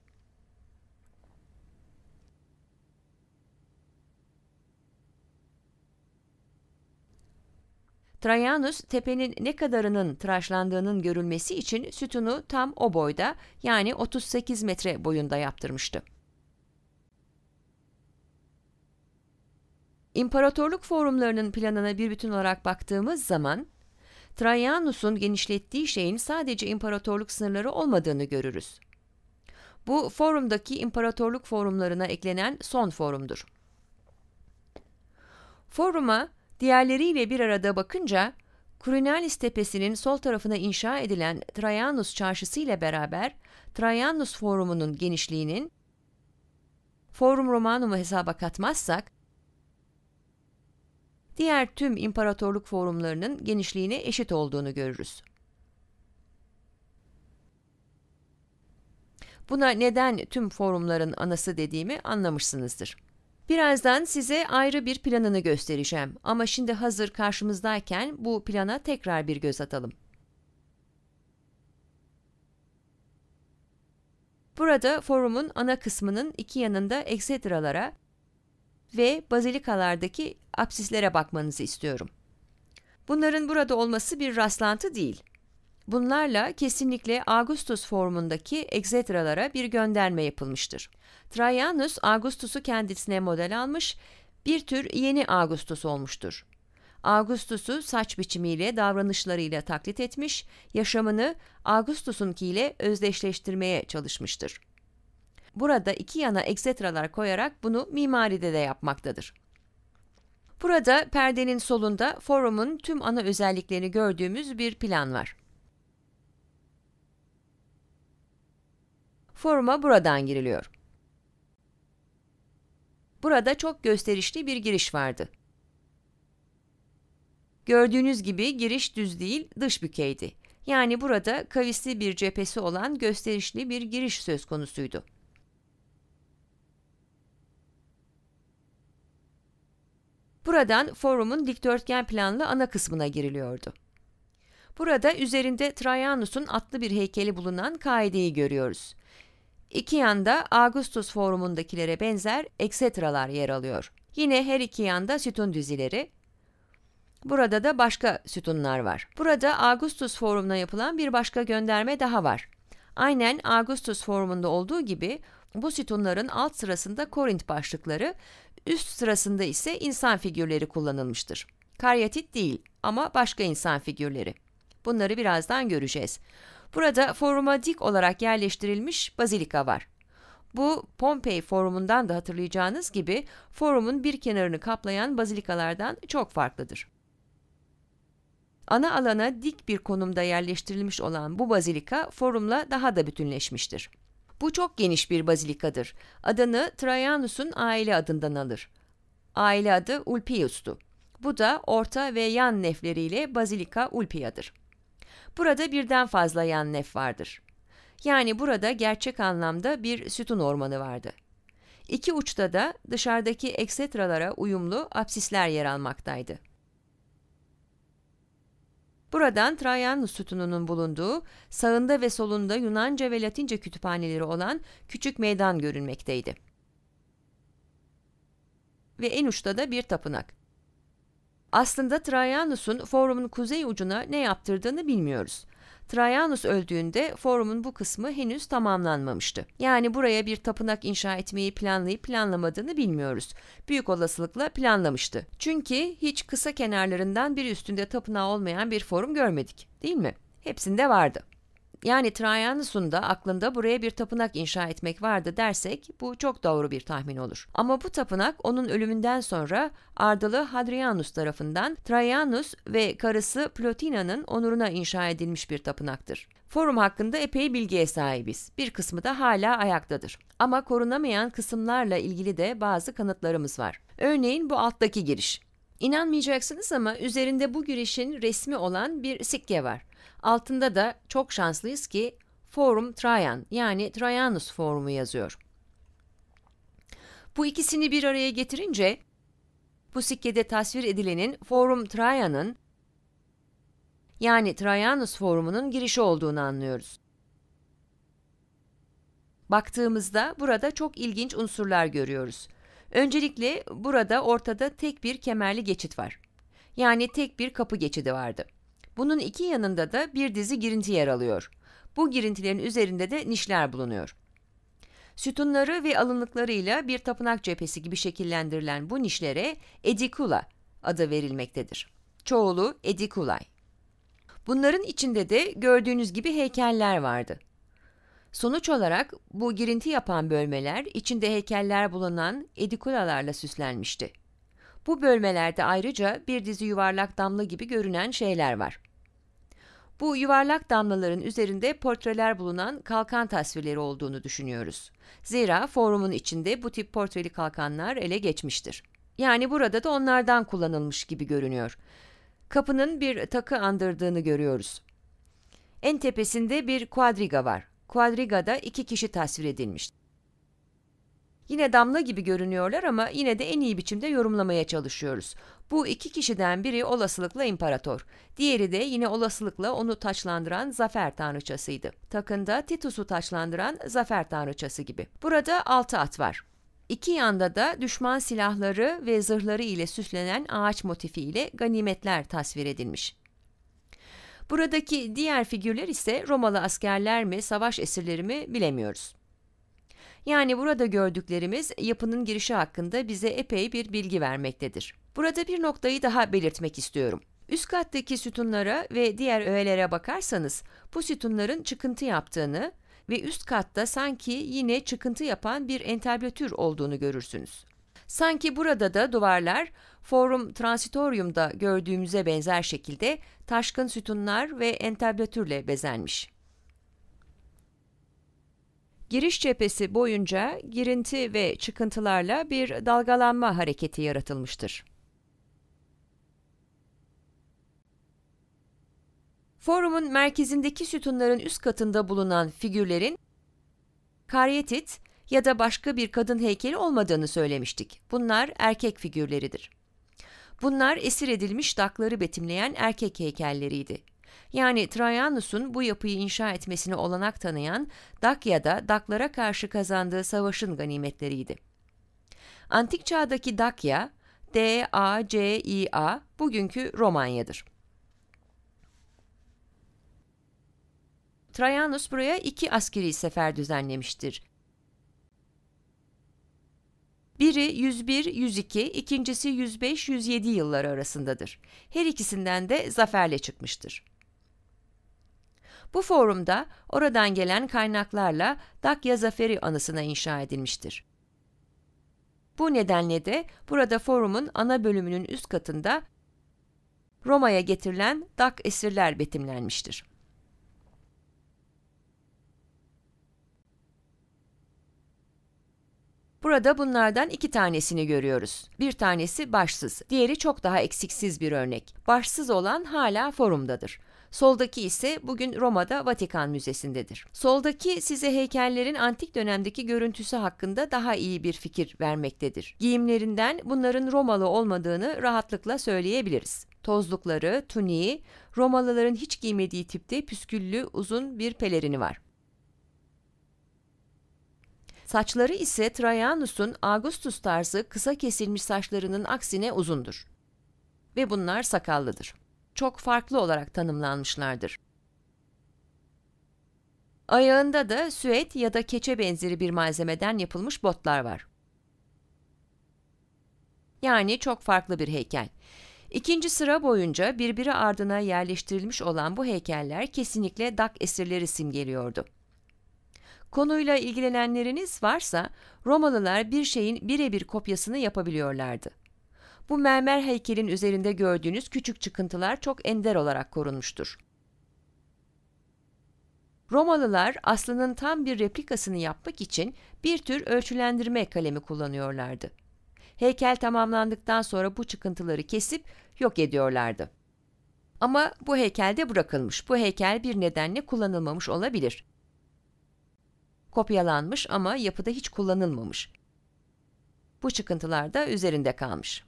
Trajanus tepenin ne kadarının tıraşlandığının görülmesi için sütunu tam o boyda yani 38 metre boyunda yaptırmıştı. İmparatorluk forumlarının planına bir bütün olarak baktığımız zaman Trajanus'un genişlettiği şeyin sadece imparatorluk sınırları olmadığını görürüz. Bu forumdaki imparatorluk forumlarına eklenen son forumdur. Foruma diğerleriyle bir arada bakınca Kurinalis Tepesi'nin sol tarafına inşa edilen Trajanus Çarşısı ile beraber Trajanus Forumu'nun genişliğinin Forum Romanum'u hesaba katmazsak diğer tüm imparatorluk forumlarının genişliğine eşit olduğunu görürüz. Buna neden tüm forumların anası dediğimi anlamışsınızdır. Birazdan size ayrı bir planını göstereceğim ama şimdi hazır karşımızdayken bu plana tekrar bir göz atalım. Burada forumun ana kısmının iki yanında eksetralara ve bazilikalardaki apsislere bakmanızı istiyorum. Bunların burada olması bir rastlantı değil. Bunlarla kesinlikle Augustus formundaki egzetralara bir gönderme yapılmıştır. Trajanus Augustus'u kendisine model almış, bir tür yeni Augustus olmuştur. Augustus'u saç biçimiyle, davranışlarıyla taklit etmiş, yaşamını Augustus'unkiyle özdeşleştirmeye çalışmıştır burada iki yana eksetralar koyarak bunu mimaride de yapmaktadır. Burada perdenin solunda forumun tüm ana özelliklerini gördüğümüz bir plan var. Foruma buradan giriliyor. Burada çok gösterişli bir giriş vardı. Gördüğünüz gibi giriş düz değil, dış bükeydi. Yani burada kavisli bir cephesi olan gösterişli bir giriş söz konusuydu. Buradan forumun dikdörtgen planlı ana kısmına giriliyordu. Burada üzerinde Trajanus'un atlı bir heykeli bulunan kaideyi görüyoruz. İki yanda Augustus forumundakilere benzer eksetralar yer alıyor. Yine her iki yanda sütun dizileri, Burada da başka sütunlar var. Burada Augustus Forum'una yapılan bir başka gönderme daha var. Aynen Augustus Forum'unda olduğu gibi bu sütunların alt sırasında Korint başlıkları üst sırasında ise insan figürleri kullanılmıştır. Karyatit değil ama başka insan figürleri. Bunları birazdan göreceğiz. Burada foruma dik olarak yerleştirilmiş bazilika var. Bu Pompei forumundan da hatırlayacağınız gibi forumun bir kenarını kaplayan bazilikalardan çok farklıdır. Ana alana dik bir konumda yerleştirilmiş olan bu bazilika forumla daha da bütünleşmiştir. Bu çok geniş bir bazilikadır. Adını Traianus'un aile adından alır. Aile adı Ulpius'tu. Bu da orta ve yan nefleriyle Bazilika Ulpia'dır. Burada birden fazla yan nef vardır. Yani burada gerçek anlamda bir sütun ormanı vardı. İki uçta da dışarıdaki eksetralara uyumlu apsisler yer almaktaydı. Buradan Trajan sütununun bulunduğu, sağında ve solunda Yunanca ve Latince kütüphaneleri olan küçük meydan görünmekteydi. Ve en uçta da bir tapınak. Aslında Trajanus'un forumun kuzey ucuna ne yaptırdığını bilmiyoruz. Trajanus öldüğünde forumun bu kısmı henüz tamamlanmamıştı. Yani buraya bir tapınak inşa etmeyi planlayıp planlamadığını bilmiyoruz. Büyük olasılıkla planlamıştı. Çünkü hiç kısa kenarlarından bir üstünde tapınağı olmayan bir forum görmedik, değil mi? Hepsinde vardı. Yani Trajanus'un da aklında buraya bir tapınak inşa etmek vardı dersek bu çok doğru bir tahmin olur. Ama bu tapınak onun ölümünden sonra Ardalı Hadrianus tarafından Trajanus ve karısı Plotina'nın onuruna inşa edilmiş bir tapınaktır. Forum hakkında epey bilgiye sahibiz. Bir kısmı da hala ayaktadır. Ama korunamayan kısımlarla ilgili de bazı kanıtlarımız var. Örneğin bu alttaki giriş. İnanmayacaksınız ama üzerinde bu girişin resmi olan bir sikke var. Altında da çok şanslıyız ki Forum Trajan yani Trajanus Forumu yazıyor. Bu ikisini bir araya getirince bu sikkede tasvir edilenin Forum Trajan'ın yani Trajanus Forumu'nun girişi olduğunu anlıyoruz. Baktığımızda burada çok ilginç unsurlar görüyoruz. Öncelikle burada ortada tek bir kemerli geçit var. Yani tek bir kapı geçidi vardı. Bunun iki yanında da bir dizi girinti yer alıyor. Bu girintilerin üzerinde de nişler bulunuyor. Sütunları ve alınlıklarıyla bir tapınak cephesi gibi şekillendirilen bu nişlere edikula adı verilmektedir. Çoğulu edikulay. Bunların içinde de gördüğünüz gibi heykeller vardı. Sonuç olarak bu girinti yapan bölmeler içinde heykeller bulunan edikulalarla süslenmişti. Bu bölmelerde ayrıca bir dizi yuvarlak damla gibi görünen şeyler var. Bu yuvarlak damlaların üzerinde portreler bulunan kalkan tasvirleri olduğunu düşünüyoruz. Zira forumun içinde bu tip portreli kalkanlar ele geçmiştir. Yani burada da onlardan kullanılmış gibi görünüyor. Kapının bir takı andırdığını görüyoruz. En tepesinde bir quadriga var. Quadrigada iki kişi tasvir edilmiştir. Yine damla gibi görünüyorlar ama yine de en iyi biçimde yorumlamaya çalışıyoruz. Bu iki kişiden biri olasılıkla imparator. Diğeri de yine olasılıkla onu taçlandıran zafer tanrıçasıydı. Takında Titus'u taçlandıran zafer tanrıçası gibi. Burada altı at var. İki yanda da düşman silahları ve zırhları ile süslenen ağaç motifi ile ganimetler tasvir edilmiş. Buradaki diğer figürler ise Romalı askerler mi, savaş esirleri mi bilemiyoruz. Yani burada gördüklerimiz yapının girişi hakkında bize epey bir bilgi vermektedir. Burada bir noktayı daha belirtmek istiyorum. Üst kattaki sütunlara ve diğer öğelere bakarsanız bu sütunların çıkıntı yaptığını ve üst katta sanki yine çıkıntı yapan bir entablatür olduğunu görürsünüz. Sanki burada da duvarlar Forum Transitorium'da gördüğümüze benzer şekilde taşkın sütunlar ve entablatürle bezenmiş. Giriş cephesi boyunca girinti ve çıkıntılarla bir dalgalanma hareketi yaratılmıştır. Forumun merkezindeki sütunların üst katında bulunan figürlerin karyetit ya da başka bir kadın heykeli olmadığını söylemiştik. Bunlar erkek figürleridir. Bunlar esir edilmiş dakları betimleyen erkek heykelleriydi. Yani Trajanus'un bu yapıyı inşa etmesine olanak tanıyan Dakya'da Daklara karşı kazandığı savaşın ganimetleriydi. Antik çağdaki Dakya, d a c I a bugünkü Romanya'dır. Trajanus buraya iki askeri sefer düzenlemiştir. Biri 101-102, ikincisi 105-107 yılları arasındadır. Her ikisinden de zaferle çıkmıştır. Bu forumda oradan gelen kaynaklarla Dakya Zaferi anısına inşa edilmiştir. Bu nedenle de burada forumun ana bölümünün üst katında Roma'ya getirilen Dak esirler betimlenmiştir. Burada bunlardan iki tanesini görüyoruz. Bir tanesi başsız, diğeri çok daha eksiksiz bir örnek. Başsız olan hala forumdadır. Soldaki ise bugün Roma'da Vatikan Müzesi'ndedir. Soldaki size heykellerin antik dönemdeki görüntüsü hakkında daha iyi bir fikir vermektedir. Giyimlerinden bunların Romalı olmadığını rahatlıkla söyleyebiliriz. Tozlukları, tuniği, Romalıların hiç giymediği tipte püsküllü uzun bir pelerini var. Saçları ise Trajanus'un Augustus tarzı kısa kesilmiş saçlarının aksine uzundur. Ve bunlar sakallıdır çok farklı olarak tanımlanmışlardır. Ayağında da süet ya da keçe benzeri bir malzemeden yapılmış botlar var. Yani çok farklı bir heykel. İkinci sıra boyunca birbiri ardına yerleştirilmiş olan bu heykeller kesinlikle Dak esirleri simgeliyordu. Konuyla ilgilenenleriniz varsa Romalılar bir şeyin birebir kopyasını yapabiliyorlardı. Bu mermer heykelin üzerinde gördüğünüz küçük çıkıntılar çok ender olarak korunmuştur. Romalılar aslının tam bir replikasını yapmak için bir tür ölçülendirme kalemi kullanıyorlardı. Heykel tamamlandıktan sonra bu çıkıntıları kesip yok ediyorlardı. Ama bu heykelde bırakılmış. Bu heykel bir nedenle kullanılmamış olabilir. Kopyalanmış ama yapıda hiç kullanılmamış. Bu çıkıntılar da üzerinde kalmış.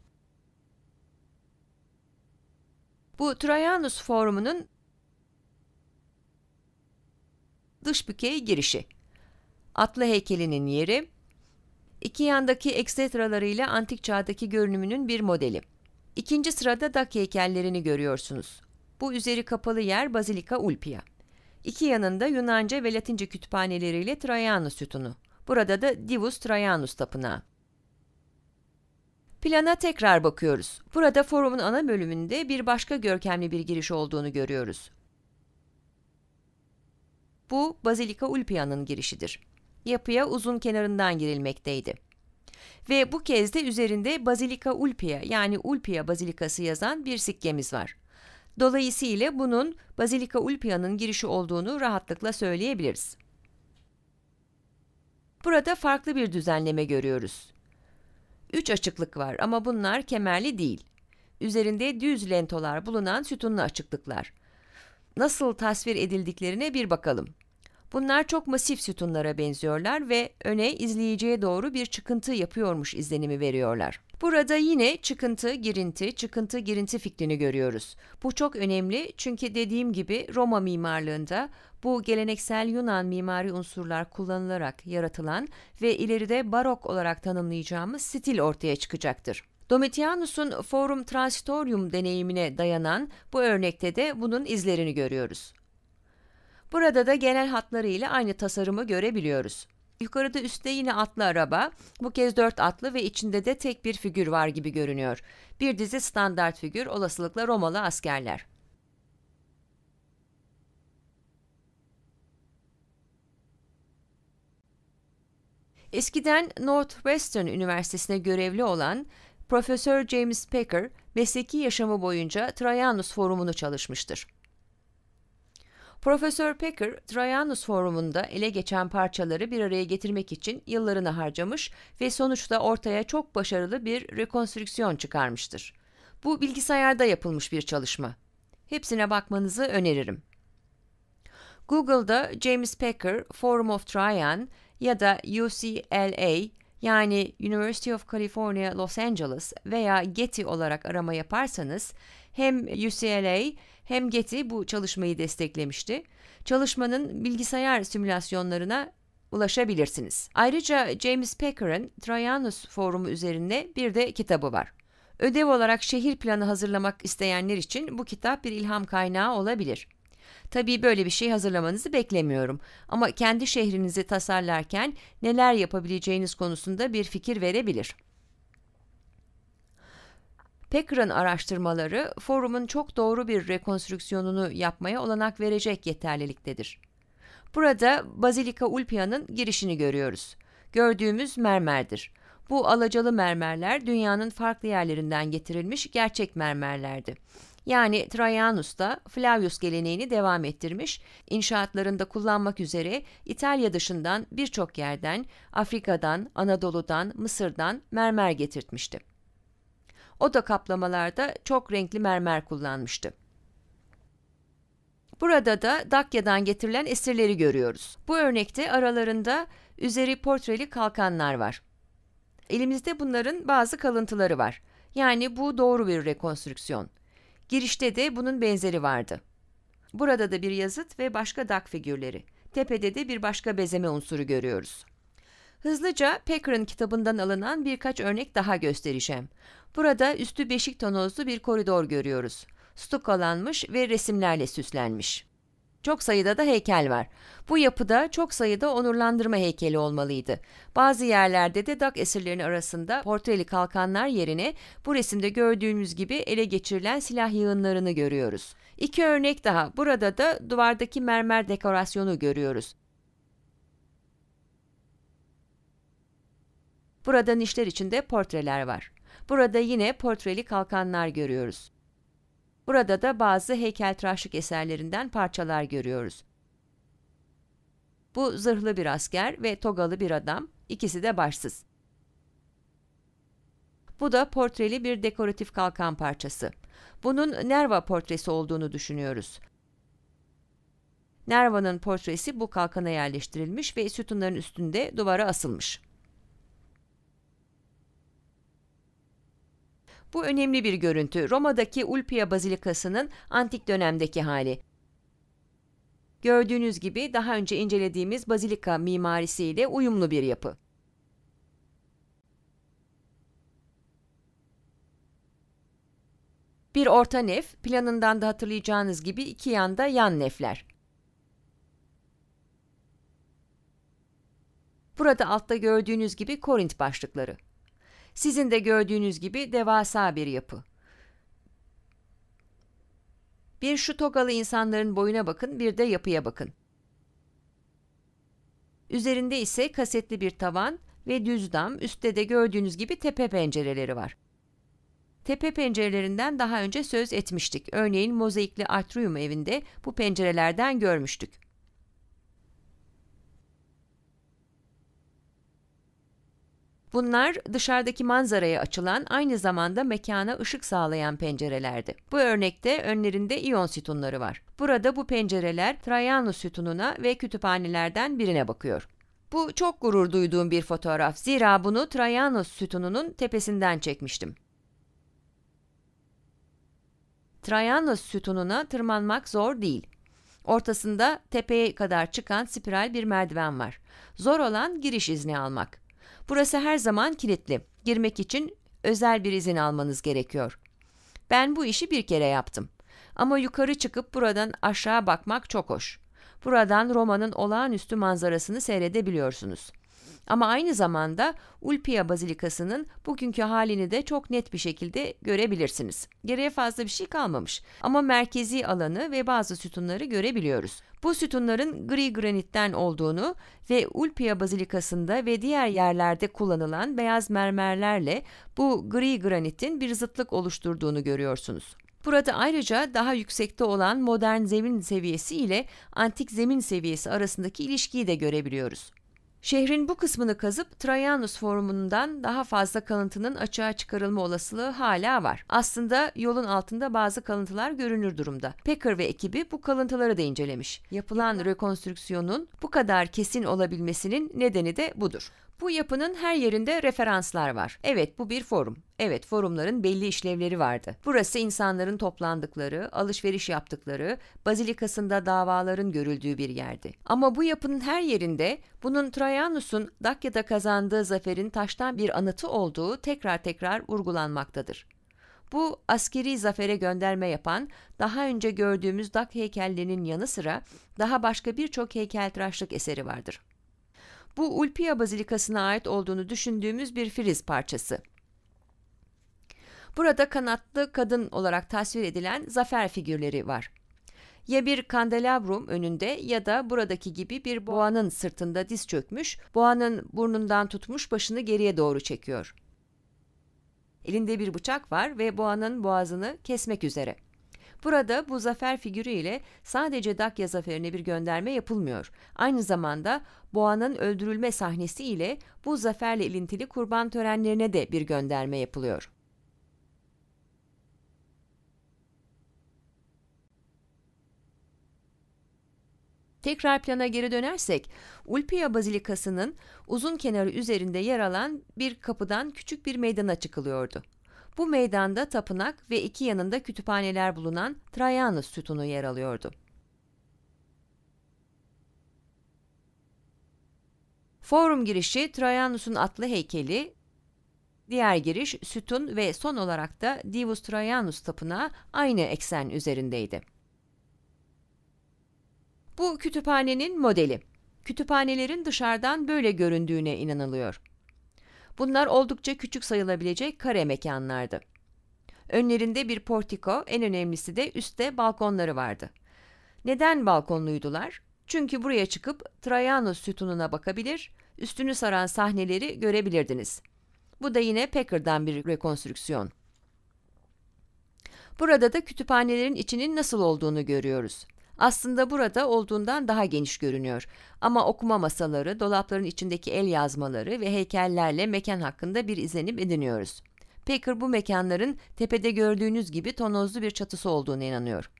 Bu Trajanus Forumu'nun dış bükeye girişi. Atlı heykelinin yeri, iki yandaki eksetralarıyla antik çağdaki görünümünün bir modeli. İkinci sırada dak heykellerini görüyorsunuz. Bu üzeri kapalı yer Bazilika Ulpia. İki yanında Yunanca ve Latince kütüphaneleriyle Trajanus sütunu. Burada da Divus Trajanus Tapınağı. Plana tekrar bakıyoruz. Burada forumun ana bölümünde bir başka görkemli bir giriş olduğunu görüyoruz. Bu Bazilika Ulpia'nın girişidir. Yapıya uzun kenarından girilmekteydi. Ve bu kez de üzerinde Bazilika Ulpia yani Ulpia Bazilikası yazan bir sikkemiz var. Dolayısıyla bunun Bazilika Ulpia'nın girişi olduğunu rahatlıkla söyleyebiliriz. Burada farklı bir düzenleme görüyoruz. 3 açıklık var ama bunlar kemerli değil. Üzerinde düz lentolar bulunan sütunlu açıklıklar. Nasıl tasvir edildiklerine bir bakalım. Bunlar çok masif sütunlara benziyorlar ve öne izleyiciye doğru bir çıkıntı yapıyormuş izlenimi veriyorlar. Burada yine çıkıntı, girinti, çıkıntı, girinti fikrini görüyoruz. Bu çok önemli çünkü dediğim gibi Roma mimarlığında bu geleneksel Yunan mimari unsurlar kullanılarak yaratılan ve ileride barok olarak tanımlayacağımız stil ortaya çıkacaktır. Domitianus'un Forum Transitorium deneyimine dayanan bu örnekte de bunun izlerini görüyoruz. Burada da genel hatlarıyla aynı tasarımı görebiliyoruz. Yukarıda üstte yine atlı araba, bu kez dört atlı ve içinde de tek bir figür var gibi görünüyor. Bir dizi standart figür, olasılıkla Romalı askerler. Eskiden Northwestern Üniversitesi'ne görevli olan Profesör James Packer, mesleki yaşamı boyunca Trajanus Forumunu çalışmıştır. Profesör Pecker, Trajanus Forum'unda ele geçen parçaları bir araya getirmek için yıllarını harcamış ve sonuçta ortaya çok başarılı bir rekonstrüksiyon çıkarmıştır. Bu bilgisayarda yapılmış bir çalışma. Hepsine bakmanızı öneririm. Google'da James Packer Forum of Trajan ya da UCLA yani University of California Los Angeles veya Getty olarak arama yaparsanız hem UCLA hem Getty bu çalışmayı desteklemişti. Çalışmanın bilgisayar simülasyonlarına ulaşabilirsiniz. Ayrıca James Packer'ın Trajanus Forumu üzerinde bir de kitabı var. Ödev olarak şehir planı hazırlamak isteyenler için bu kitap bir ilham kaynağı olabilir. Tabii böyle bir şey hazırlamanızı beklemiyorum ama kendi şehrinizi tasarlarken neler yapabileceğiniz konusunda bir fikir verebilir. Packer'ın araştırmaları forumun çok doğru bir rekonstrüksiyonunu yapmaya olanak verecek yeterliliktedir. Burada Bazilika Ulpia'nın girişini görüyoruz. Gördüğümüz mermerdir. Bu alacalı mermerler dünyanın farklı yerlerinden getirilmiş gerçek mermerlerdi. Yani Traianus da Flavius geleneğini devam ettirmiş, inşaatlarında kullanmak üzere İtalya dışından birçok yerden, Afrika'dan, Anadolu'dan, Mısır'dan mermer getirtmişti. O da kaplamalarda çok renkli mermer kullanmıştı. Burada da Dakya'dan getirilen esirleri görüyoruz. Bu örnekte aralarında üzeri portreli kalkanlar var. Elimizde bunların bazı kalıntıları var. Yani bu doğru bir rekonstrüksiyon. Girişte de bunun benzeri vardı. Burada da bir yazıt ve başka dak figürleri. Tepede de bir başka bezeme unsuru görüyoruz. Hızlıca Packer'ın kitabından alınan birkaç örnek daha göstereceğim. Burada üstü beşik tonozlu bir koridor görüyoruz. Stukalanmış ve resimlerle süslenmiş. Çok sayıda da heykel var. Bu yapıda çok sayıda onurlandırma heykeli olmalıydı. Bazı yerlerde de dak esirlerin arasında portreli kalkanlar yerine bu resimde gördüğümüz gibi ele geçirilen silah yığınlarını görüyoruz. İki örnek daha. Burada da duvardaki mermer dekorasyonu görüyoruz. Burada nişler içinde portreler var. Burada yine portreli kalkanlar görüyoruz. Burada da bazı heykeltıraşlık eserlerinden parçalar görüyoruz. Bu zırhlı bir asker ve togalı bir adam, ikisi de başsız. Bu da portreli bir dekoratif kalkan parçası. Bunun Nerva portresi olduğunu düşünüyoruz. Nerva'nın portresi bu kalkana yerleştirilmiş ve sütunların üstünde duvara asılmış. Bu önemli bir görüntü. Roma'daki Ulpia Bazilikası'nın antik dönemdeki hali. Gördüğünüz gibi daha önce incelediğimiz bazilika mimarisiyle uyumlu bir yapı. Bir orta nef, planından da hatırlayacağınız gibi iki yanda yan nefler. Burada altta gördüğünüz gibi Korint başlıkları. Sizin de gördüğünüz gibi devasa bir yapı. Bir şu togalı insanların boyuna bakın, bir de yapıya bakın. Üzerinde ise kasetli bir tavan ve düz dam, üstte de gördüğünüz gibi tepe pencereleri var. Tepe pencerelerinden daha önce söz etmiştik. Örneğin mozaikli atrium evinde bu pencerelerden görmüştük. Bunlar dışarıdaki manzaraya açılan aynı zamanda mekana ışık sağlayan pencerelerdi. Bu örnekte önlerinde iyon sütunları var. Burada bu pencereler Trajanus sütununa ve kütüphanelerden birine bakıyor. Bu çok gurur duyduğum bir fotoğraf. Zira bunu Trajanus sütununun tepesinden çekmiştim. Trajanus sütununa tırmanmak zor değil. Ortasında tepeye kadar çıkan spiral bir merdiven var. Zor olan giriş izni almak. Burası her zaman kilitli. Girmek için özel bir izin almanız gerekiyor. Ben bu işi bir kere yaptım. Ama yukarı çıkıp buradan aşağı bakmak çok hoş. Buradan Roma'nın olağanüstü manzarasını seyredebiliyorsunuz. Ama aynı zamanda Ulpia Bazilikası'nın bugünkü halini de çok net bir şekilde görebilirsiniz. Geriye fazla bir şey kalmamış ama merkezi alanı ve bazı sütunları görebiliyoruz. Bu sütunların gri granitten olduğunu ve Ulpia Bazilikası'nda ve diğer yerlerde kullanılan beyaz mermerlerle bu gri granitin bir zıtlık oluşturduğunu görüyorsunuz. Burada ayrıca daha yüksekte olan modern zemin seviyesi ile antik zemin seviyesi arasındaki ilişkiyi de görebiliyoruz. Şehrin bu kısmını kazıp Trajanus Forumu'ndan daha fazla kalıntının açığa çıkarılma olasılığı hala var. Aslında yolun altında bazı kalıntılar görünür durumda. Packer ve ekibi bu kalıntıları da incelemiş. Yapılan rekonstrüksiyonun bu kadar kesin olabilmesinin nedeni de budur. Bu yapının her yerinde referanslar var. Evet bu bir forum. Evet forumların belli işlevleri vardı. Burası insanların toplandıkları, alışveriş yaptıkları, bazilikasında davaların görüldüğü bir yerdi. Ama bu yapının her yerinde bunun Trajanus'un Dakya'da kazandığı zaferin taştan bir anıtı olduğu tekrar tekrar vurgulanmaktadır. Bu askeri zafere gönderme yapan daha önce gördüğümüz dak heykellerinin yanı sıra daha başka birçok heykeltıraşlık eseri vardır bu Ulpia Bazilikası'na ait olduğunu düşündüğümüz bir friz parçası. Burada kanatlı kadın olarak tasvir edilen zafer figürleri var. Ya bir kandelabrum önünde ya da buradaki gibi bir boğanın sırtında diz çökmüş, boğanın burnundan tutmuş başını geriye doğru çekiyor. Elinde bir bıçak var ve boğanın boğazını kesmek üzere. Burada bu zafer figürü ile sadece Dakya zaferine bir gönderme yapılmıyor. Aynı zamanda Boğa'nın öldürülme sahnesi ile bu zaferle ilintili kurban törenlerine de bir gönderme yapılıyor. Tekrar plana geri dönersek, Ulpia Bazilikası'nın uzun kenarı üzerinde yer alan bir kapıdan küçük bir meydana çıkılıyordu. Bu meydanda tapınak ve iki yanında kütüphaneler bulunan Trajanus sütunu yer alıyordu. Forum girişi Trajanus'un atlı heykeli, diğer giriş sütun ve son olarak da Divus Trajanus tapınağı aynı eksen üzerindeydi. Bu kütüphanenin modeli. Kütüphanelerin dışarıdan böyle göründüğüne inanılıyor. Bunlar oldukça küçük sayılabilecek kare mekanlardı. Önlerinde bir portiko, en önemlisi de üstte balkonları vardı. Neden balkonluydular? Çünkü buraya çıkıp Trajanus sütununa bakabilir, üstünü saran sahneleri görebilirdiniz. Bu da yine Packer'dan bir rekonstrüksiyon. Burada da kütüphanelerin içinin nasıl olduğunu görüyoruz aslında burada olduğundan daha geniş görünüyor. Ama okuma masaları, dolapların içindeki el yazmaları ve heykellerle mekan hakkında bir izlenim ediniyoruz. Packer bu mekanların tepede gördüğünüz gibi tonozlu bir çatısı olduğuna inanıyor.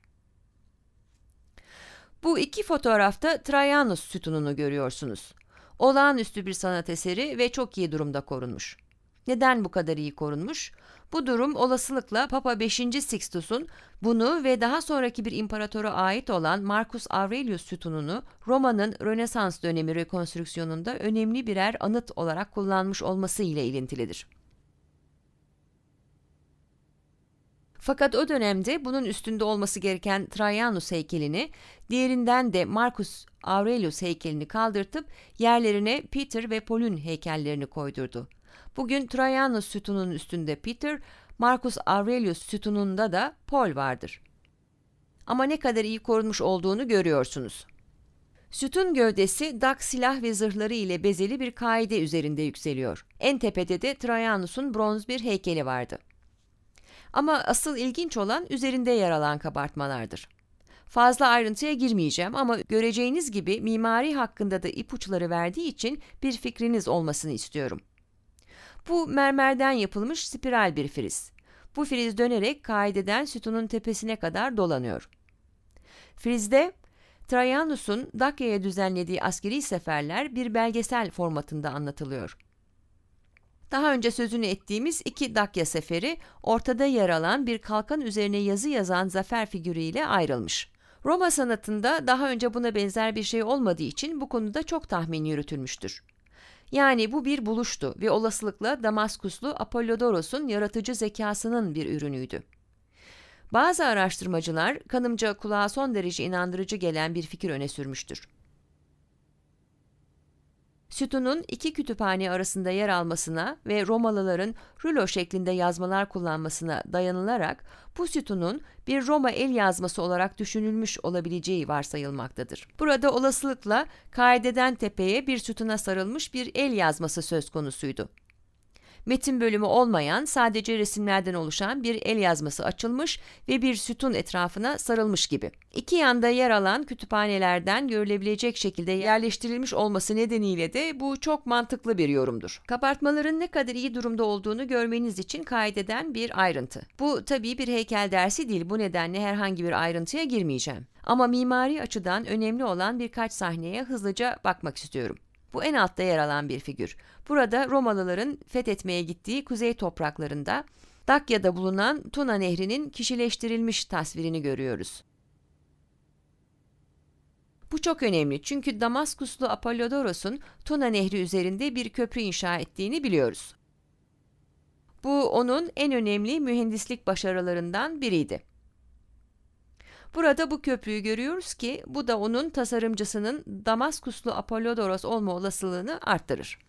Bu iki fotoğrafta Trajanus sütununu görüyorsunuz. Olağanüstü bir sanat eseri ve çok iyi durumda korunmuş. Neden bu kadar iyi korunmuş? Bu durum olasılıkla Papa 5. Sixtus'un bunu ve daha sonraki bir imparatora ait olan Marcus Aurelius sütununu Roma'nın Rönesans dönemi rekonstrüksiyonunda önemli birer anıt olarak kullanmış olması ile ilintilidir. Fakat o dönemde bunun üstünde olması gereken Trajanus heykelini, diğerinden de Marcus Aurelius heykelini kaldırtıp yerlerine Peter ve Paul'ün heykellerini koydurdu. Bugün Trajanus sütununun üstünde Peter, Marcus Aurelius sütununda da Paul vardır. Ama ne kadar iyi korunmuş olduğunu görüyorsunuz. Sütun gövdesi dak silah ve zırhları ile bezeli bir kaide üzerinde yükseliyor. En tepede de Trajanus'un bronz bir heykeli vardı. Ama asıl ilginç olan üzerinde yer alan kabartmalardır. Fazla ayrıntıya girmeyeceğim ama göreceğiniz gibi mimari hakkında da ipuçları verdiği için bir fikriniz olmasını istiyorum. Bu mermerden yapılmış spiral bir friz. Bu friz dönerek kaideden sütunun tepesine kadar dolanıyor. Frizde Trajanus'un Dakya'ya düzenlediği askeri seferler bir belgesel formatında anlatılıyor. Daha önce sözünü ettiğimiz iki Dakya seferi ortada yer alan bir kalkan üzerine yazı yazan zafer figürüyle ayrılmış. Roma sanatında daha önce buna benzer bir şey olmadığı için bu konuda çok tahmin yürütülmüştür. Yani bu bir buluştu ve olasılıkla Damaskuslu Apollodoros'un yaratıcı zekasının bir ürünüydü. Bazı araştırmacılar kanımca kulağa son derece inandırıcı gelen bir fikir öne sürmüştür. Sütunun iki kütüphane arasında yer almasına ve Romalıların rulo şeklinde yazmalar kullanmasına dayanılarak bu sütunun bir Roma el yazması olarak düşünülmüş olabileceği varsayılmaktadır. Burada olasılıkla kaideden tepeye bir sütuna sarılmış bir el yazması söz konusuydu metin bölümü olmayan sadece resimlerden oluşan bir el yazması açılmış ve bir sütun etrafına sarılmış gibi. İki yanda yer alan kütüphanelerden görülebilecek şekilde yerleştirilmiş olması nedeniyle de bu çok mantıklı bir yorumdur. Kabartmaların ne kadar iyi durumda olduğunu görmeniz için kaydeden bir ayrıntı. Bu tabii bir heykel dersi değil bu nedenle herhangi bir ayrıntıya girmeyeceğim. Ama mimari açıdan önemli olan birkaç sahneye hızlıca bakmak istiyorum. Bu en altta yer alan bir figür. Burada Romalıların fethetmeye gittiği kuzey topraklarında Dakya'da bulunan Tuna Nehri'nin kişileştirilmiş tasvirini görüyoruz. Bu çok önemli çünkü Damaskuslu Apollodoros'un Tuna Nehri üzerinde bir köprü inşa ettiğini biliyoruz. Bu onun en önemli mühendislik başarılarından biriydi. Burada bu köprüyü görüyoruz ki bu da onun tasarımcısının Damaskuslu Apollodoros olma olasılığını arttırır.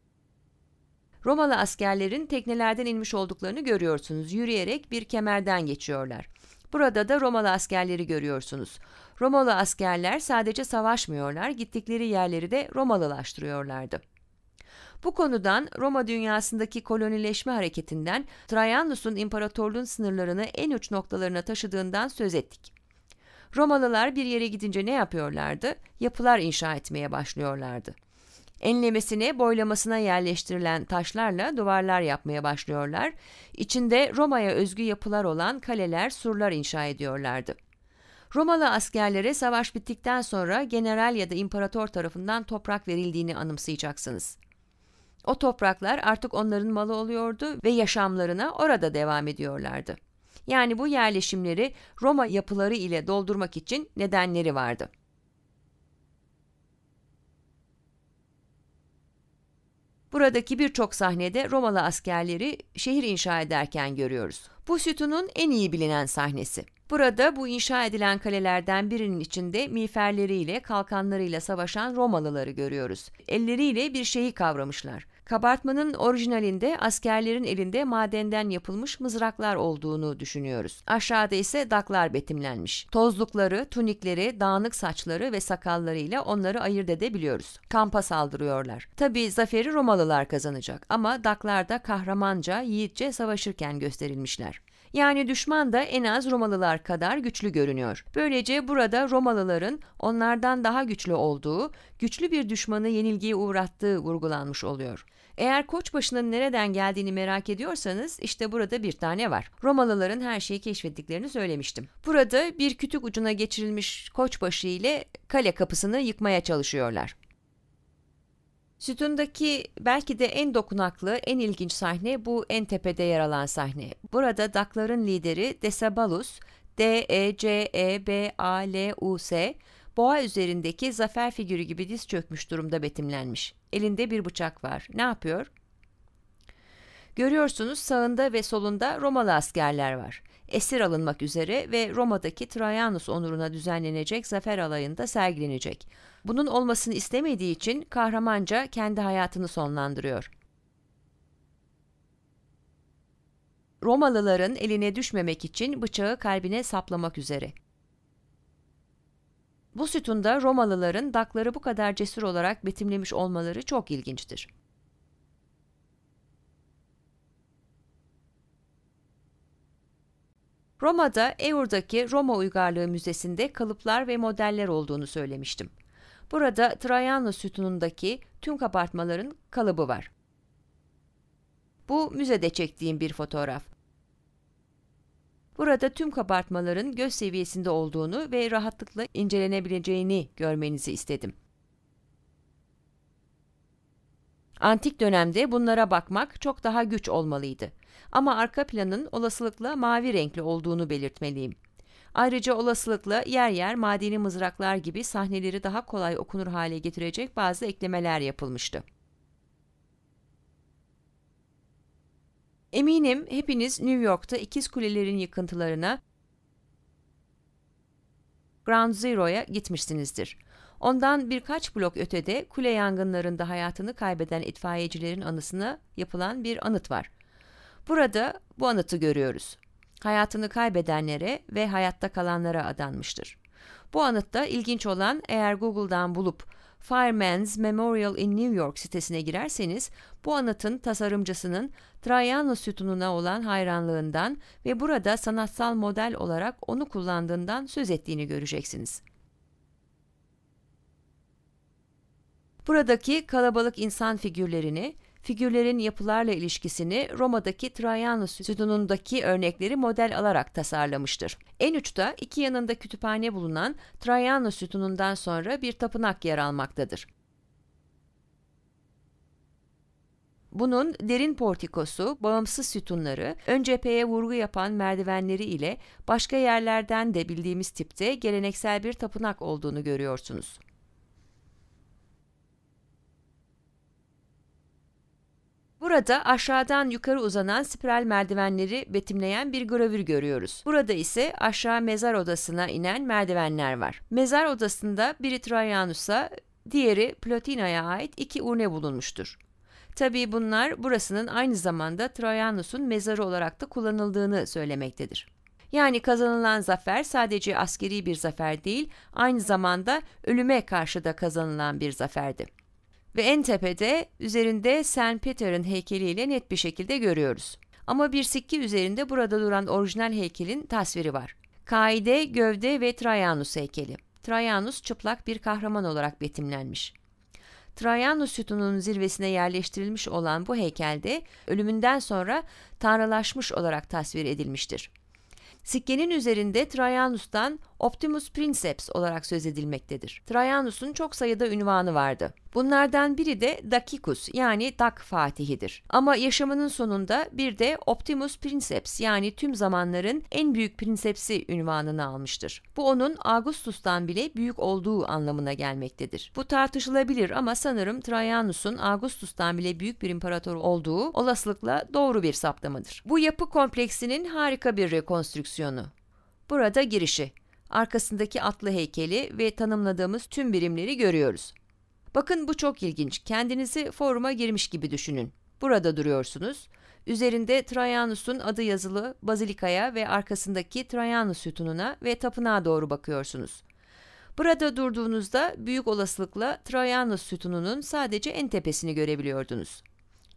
Romalı askerlerin teknelerden inmiş olduklarını görüyorsunuz. Yürüyerek bir kemerden geçiyorlar. Burada da Romalı askerleri görüyorsunuz. Romalı askerler sadece savaşmıyorlar, gittikleri yerleri de Romalılaştırıyorlardı. Bu konudan Roma dünyasındaki kolonileşme hareketinden Trajanus'un imparatorluğun sınırlarını en uç noktalarına taşıdığından söz ettik. Romalılar bir yere gidince ne yapıyorlardı? Yapılar inşa etmeye başlıyorlardı. Enlemesine, boylamasına yerleştirilen taşlarla duvarlar yapmaya başlıyorlar. İçinde Roma'ya özgü yapılar olan kaleler, surlar inşa ediyorlardı. Romalı askerlere savaş bittikten sonra general ya da imparator tarafından toprak verildiğini anımsayacaksınız. O topraklar artık onların malı oluyordu ve yaşamlarına orada devam ediyorlardı. Yani bu yerleşimleri Roma yapıları ile doldurmak için nedenleri vardı. Buradaki birçok sahnede Romalı askerleri şehir inşa ederken görüyoruz. Bu sütunun en iyi bilinen sahnesi. Burada bu inşa edilen kalelerden birinin içinde miğferleriyle, kalkanlarıyla savaşan Romalıları görüyoruz. Elleriyle bir şeyi kavramışlar. Kabartmanın orijinalinde askerlerin elinde madenden yapılmış mızraklar olduğunu düşünüyoruz. Aşağıda ise daklar betimlenmiş. Tozlukları, tunikleri, dağınık saçları ve sakallarıyla onları ayırt edebiliyoruz. Kampa saldırıyorlar. Tabi zaferi Romalılar kazanacak ama daklar da kahramanca, yiğitçe savaşırken gösterilmişler. Yani düşman da en az Romalılar kadar güçlü görünüyor. Böylece burada Romalıların onlardan daha güçlü olduğu, güçlü bir düşmanı yenilgiye uğrattığı vurgulanmış oluyor. Eğer koç başının nereden geldiğini merak ediyorsanız işte burada bir tane var. Romalıların her şeyi keşfettiklerini söylemiştim. Burada bir kütük ucuna geçirilmiş Koçbaşı ile kale kapısını yıkmaya çalışıyorlar. Sütundaki belki de en dokunaklı, en ilginç sahne bu en tepede yer alan sahne. Burada Dakların lideri Desabalus, D-E-C-E-B-A-L-U-S, Boğa üzerindeki zafer figürü gibi diz çökmüş durumda betimlenmiş. Elinde bir bıçak var. Ne yapıyor? Görüyorsunuz sağında ve solunda Romalı askerler var. Esir alınmak üzere ve Roma'daki Trajanus onuruna düzenlenecek zafer alayında sergilenecek. Bunun olmasını istemediği için kahramanca kendi hayatını sonlandırıyor. Romalıların eline düşmemek için bıçağı kalbine saplamak üzere. Bu sütunda Romalıların dakları bu kadar cesur olarak betimlemiş olmaları çok ilginçtir. Roma'da Eur'daki Roma Uygarlığı Müzesi'nde kalıplar ve modeller olduğunu söylemiştim. Burada Trajanlı sütunundaki tüm kabartmaların kalıbı var. Bu müzede çektiğim bir fotoğraf. Burada tüm kabartmaların göz seviyesinde olduğunu ve rahatlıkla incelenebileceğini görmenizi istedim. Antik dönemde bunlara bakmak çok daha güç olmalıydı. Ama arka planın olasılıkla mavi renkli olduğunu belirtmeliyim. Ayrıca olasılıkla yer yer madeni mızraklar gibi sahneleri daha kolay okunur hale getirecek bazı eklemeler yapılmıştı. Eminim hepiniz New York'ta ikiz kulelerin yıkıntılarına Ground Zero'ya gitmişsinizdir. Ondan birkaç blok ötede kule yangınlarında hayatını kaybeden itfaiyecilerin anısına yapılan bir anıt var. Burada bu anıtı görüyoruz. Hayatını kaybedenlere ve hayatta kalanlara adanmıştır. Bu anıtta ilginç olan eğer Google'dan bulup Fireman's Memorial in New York sitesine girerseniz bu anıtın tasarımcısının Traiano sütununa olan hayranlığından ve burada sanatsal model olarak onu kullandığından söz ettiğini göreceksiniz. Buradaki kalabalık insan figürlerini figürlerin yapılarla ilişkisini Roma'daki Trajanus sütunundaki örnekleri model alarak tasarlamıştır. En uçta iki yanında kütüphane bulunan Trajanus sütunundan sonra bir tapınak yer almaktadır. Bunun derin portikosu, bağımsız sütunları, ön cepheye vurgu yapan merdivenleri ile başka yerlerden de bildiğimiz tipte geleneksel bir tapınak olduğunu görüyorsunuz. Burada aşağıdan yukarı uzanan spiral merdivenleri betimleyen bir gravür görüyoruz. Burada ise aşağı mezar odasına inen merdivenler var. Mezar odasında biri Trajanus'a, diğeri Plotina'ya ait iki urne bulunmuştur. Tabii bunlar burasının aynı zamanda Trajanus'un mezarı olarak da kullanıldığını söylemektedir. Yani kazanılan zafer sadece askeri bir zafer değil, aynı zamanda ölüme karşı da kazanılan bir zaferdi ve en tepede üzerinde St. Peter'ın heykeliyle net bir şekilde görüyoruz. Ama bir sikki üzerinde burada duran orijinal heykelin tasviri var. Kaide, gövde ve Trajanus heykeli. Trajanus çıplak bir kahraman olarak betimlenmiş. Trajanus sütununun zirvesine yerleştirilmiş olan bu heykelde ölümünden sonra tanrılaşmış olarak tasvir edilmiştir. Sikkenin üzerinde Trajanus'tan Optimus Princeps olarak söz edilmektedir. Trajanus'un çok sayıda ünvanı vardı. Bunlardan biri de Dakikus yani Dak Fatihi'dir. Ama yaşamının sonunda bir de Optimus Princeps yani tüm zamanların en büyük prinsepsi ünvanını almıştır. Bu onun Augustus'tan bile büyük olduğu anlamına gelmektedir. Bu tartışılabilir ama sanırım Trajanus'un Augustus'tan bile büyük bir imparator olduğu olasılıkla doğru bir saptamadır. Bu yapı kompleksinin harika bir rekonstrüksiyonu. Burada girişi arkasındaki atlı heykeli ve tanımladığımız tüm birimleri görüyoruz. Bakın bu çok ilginç. Kendinizi foruma girmiş gibi düşünün. Burada duruyorsunuz. Üzerinde Trajanus'un adı yazılı bazilikaya ve arkasındaki Trajanus sütununa ve tapınağa doğru bakıyorsunuz. Burada durduğunuzda büyük olasılıkla Trajanus sütununun sadece en tepesini görebiliyordunuz.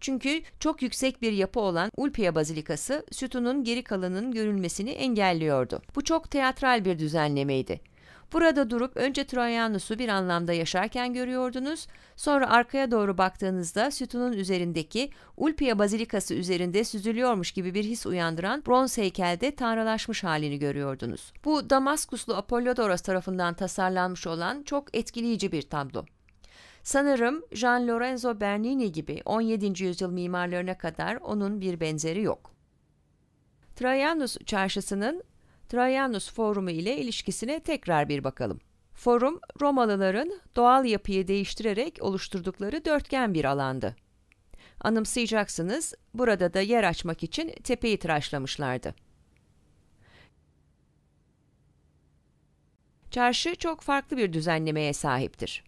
Çünkü çok yüksek bir yapı olan Ulpia Bazilikası sütunun geri kalanının görülmesini engelliyordu. Bu çok teatral bir düzenlemeydi. Burada durup önce Troyanus'u bir anlamda yaşarken görüyordunuz, sonra arkaya doğru baktığınızda sütunun üzerindeki Ulpia Bazilikası üzerinde süzülüyormuş gibi bir his uyandıran bronz heykelde tanrılaşmış halini görüyordunuz. Bu Damaskuslu Apollodorus tarafından tasarlanmış olan çok etkileyici bir tablo. Sanırım Jean Lorenzo Bernini gibi 17. yüzyıl mimarlarına kadar onun bir benzeri yok. Trajanus çarşısının Trajanus Forumu ile ilişkisine tekrar bir bakalım. Forum, Romalıların doğal yapıyı değiştirerek oluşturdukları dörtgen bir alandı. Anımsayacaksınız, burada da yer açmak için tepeyi tıraşlamışlardı. Çarşı çok farklı bir düzenlemeye sahiptir.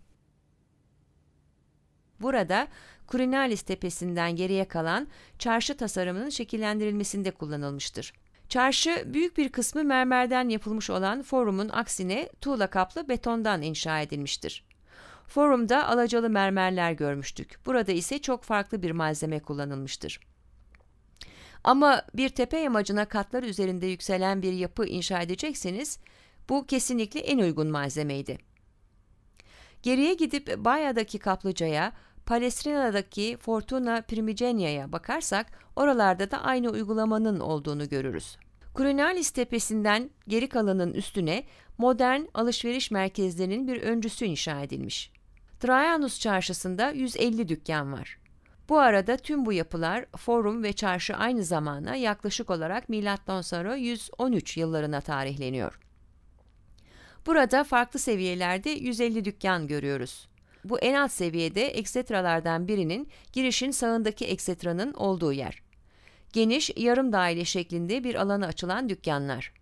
Burada Kurinalis tepesinden geriye kalan çarşı tasarımının şekillendirilmesinde kullanılmıştır. Çarşı büyük bir kısmı mermerden yapılmış olan forumun aksine tuğla kaplı betondan inşa edilmiştir. Forumda alacalı mermerler görmüştük. Burada ise çok farklı bir malzeme kullanılmıştır. Ama bir tepe yamacına katlar üzerinde yükselen bir yapı inşa edecekseniz bu kesinlikle en uygun malzemeydi. Geriye gidip Baya'daki kaplıcaya, Palestina'daki Fortuna Primigenia'ya bakarsak oralarda da aynı uygulamanın olduğunu görürüz. Krunalis tepesinden geri kalanın üstüne modern alışveriş merkezlerinin bir öncüsü inşa edilmiş. Trajanus çarşısında 150 dükkan var. Bu arada tüm bu yapılar forum ve çarşı aynı zamana yaklaşık olarak M.Ö. 113 yıllarına tarihleniyor. Burada farklı seviyelerde 150 dükkan görüyoruz. Bu en alt seviyede eksetralardan birinin girişin sağındaki eksetranın olduğu yer. Geniş, yarım daire şeklinde bir alana açılan dükkanlar.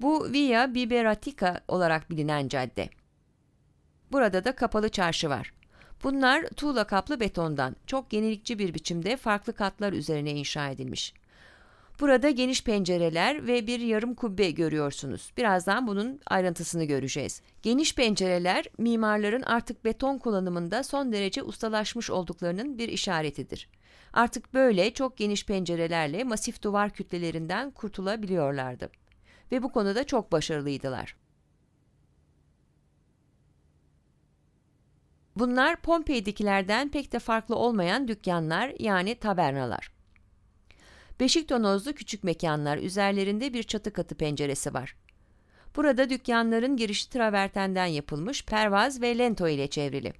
Bu Via Biberatica olarak bilinen cadde. Burada da kapalı çarşı var. Bunlar tuğla kaplı betondan çok yenilikçi bir biçimde farklı katlar üzerine inşa edilmiş. Burada geniş pencereler ve bir yarım kubbe görüyorsunuz. Birazdan bunun ayrıntısını göreceğiz. Geniş pencereler mimarların artık beton kullanımında son derece ustalaşmış olduklarının bir işaretidir. Artık böyle çok geniş pencerelerle masif duvar kütlelerinden kurtulabiliyorlardı ve bu konuda çok başarılıydılar. Bunlar Pompei'dekilerden pek de farklı olmayan dükkanlar yani tabernalar. Beşik tonozlu küçük mekanlar üzerlerinde bir çatı katı penceresi var. Burada dükkanların girişi travertenden yapılmış pervaz ve lento ile çevrili.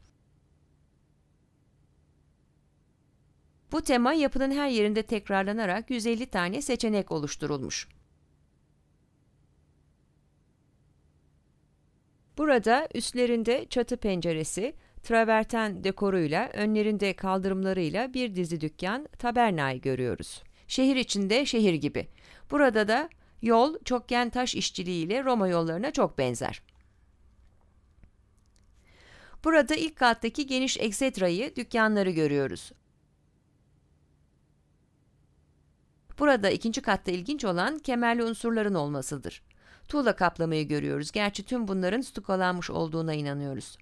Bu tema yapının her yerinde tekrarlanarak 150 tane seçenek oluşturulmuş. Burada üstlerinde çatı penceresi, traverten dekoruyla, önlerinde kaldırımlarıyla bir dizi dükkan, tabernayı görüyoruz. Şehir içinde şehir gibi. Burada da yol çokgen taş işçiliğiyle Roma yollarına çok benzer. Burada ilk kattaki geniş eksetrayı, dükkanları görüyoruz. Burada ikinci katta ilginç olan kemerli unsurların olmasıdır. Tuğla kaplamayı görüyoruz. Gerçi tüm bunların stukalanmış olduğuna inanıyoruz.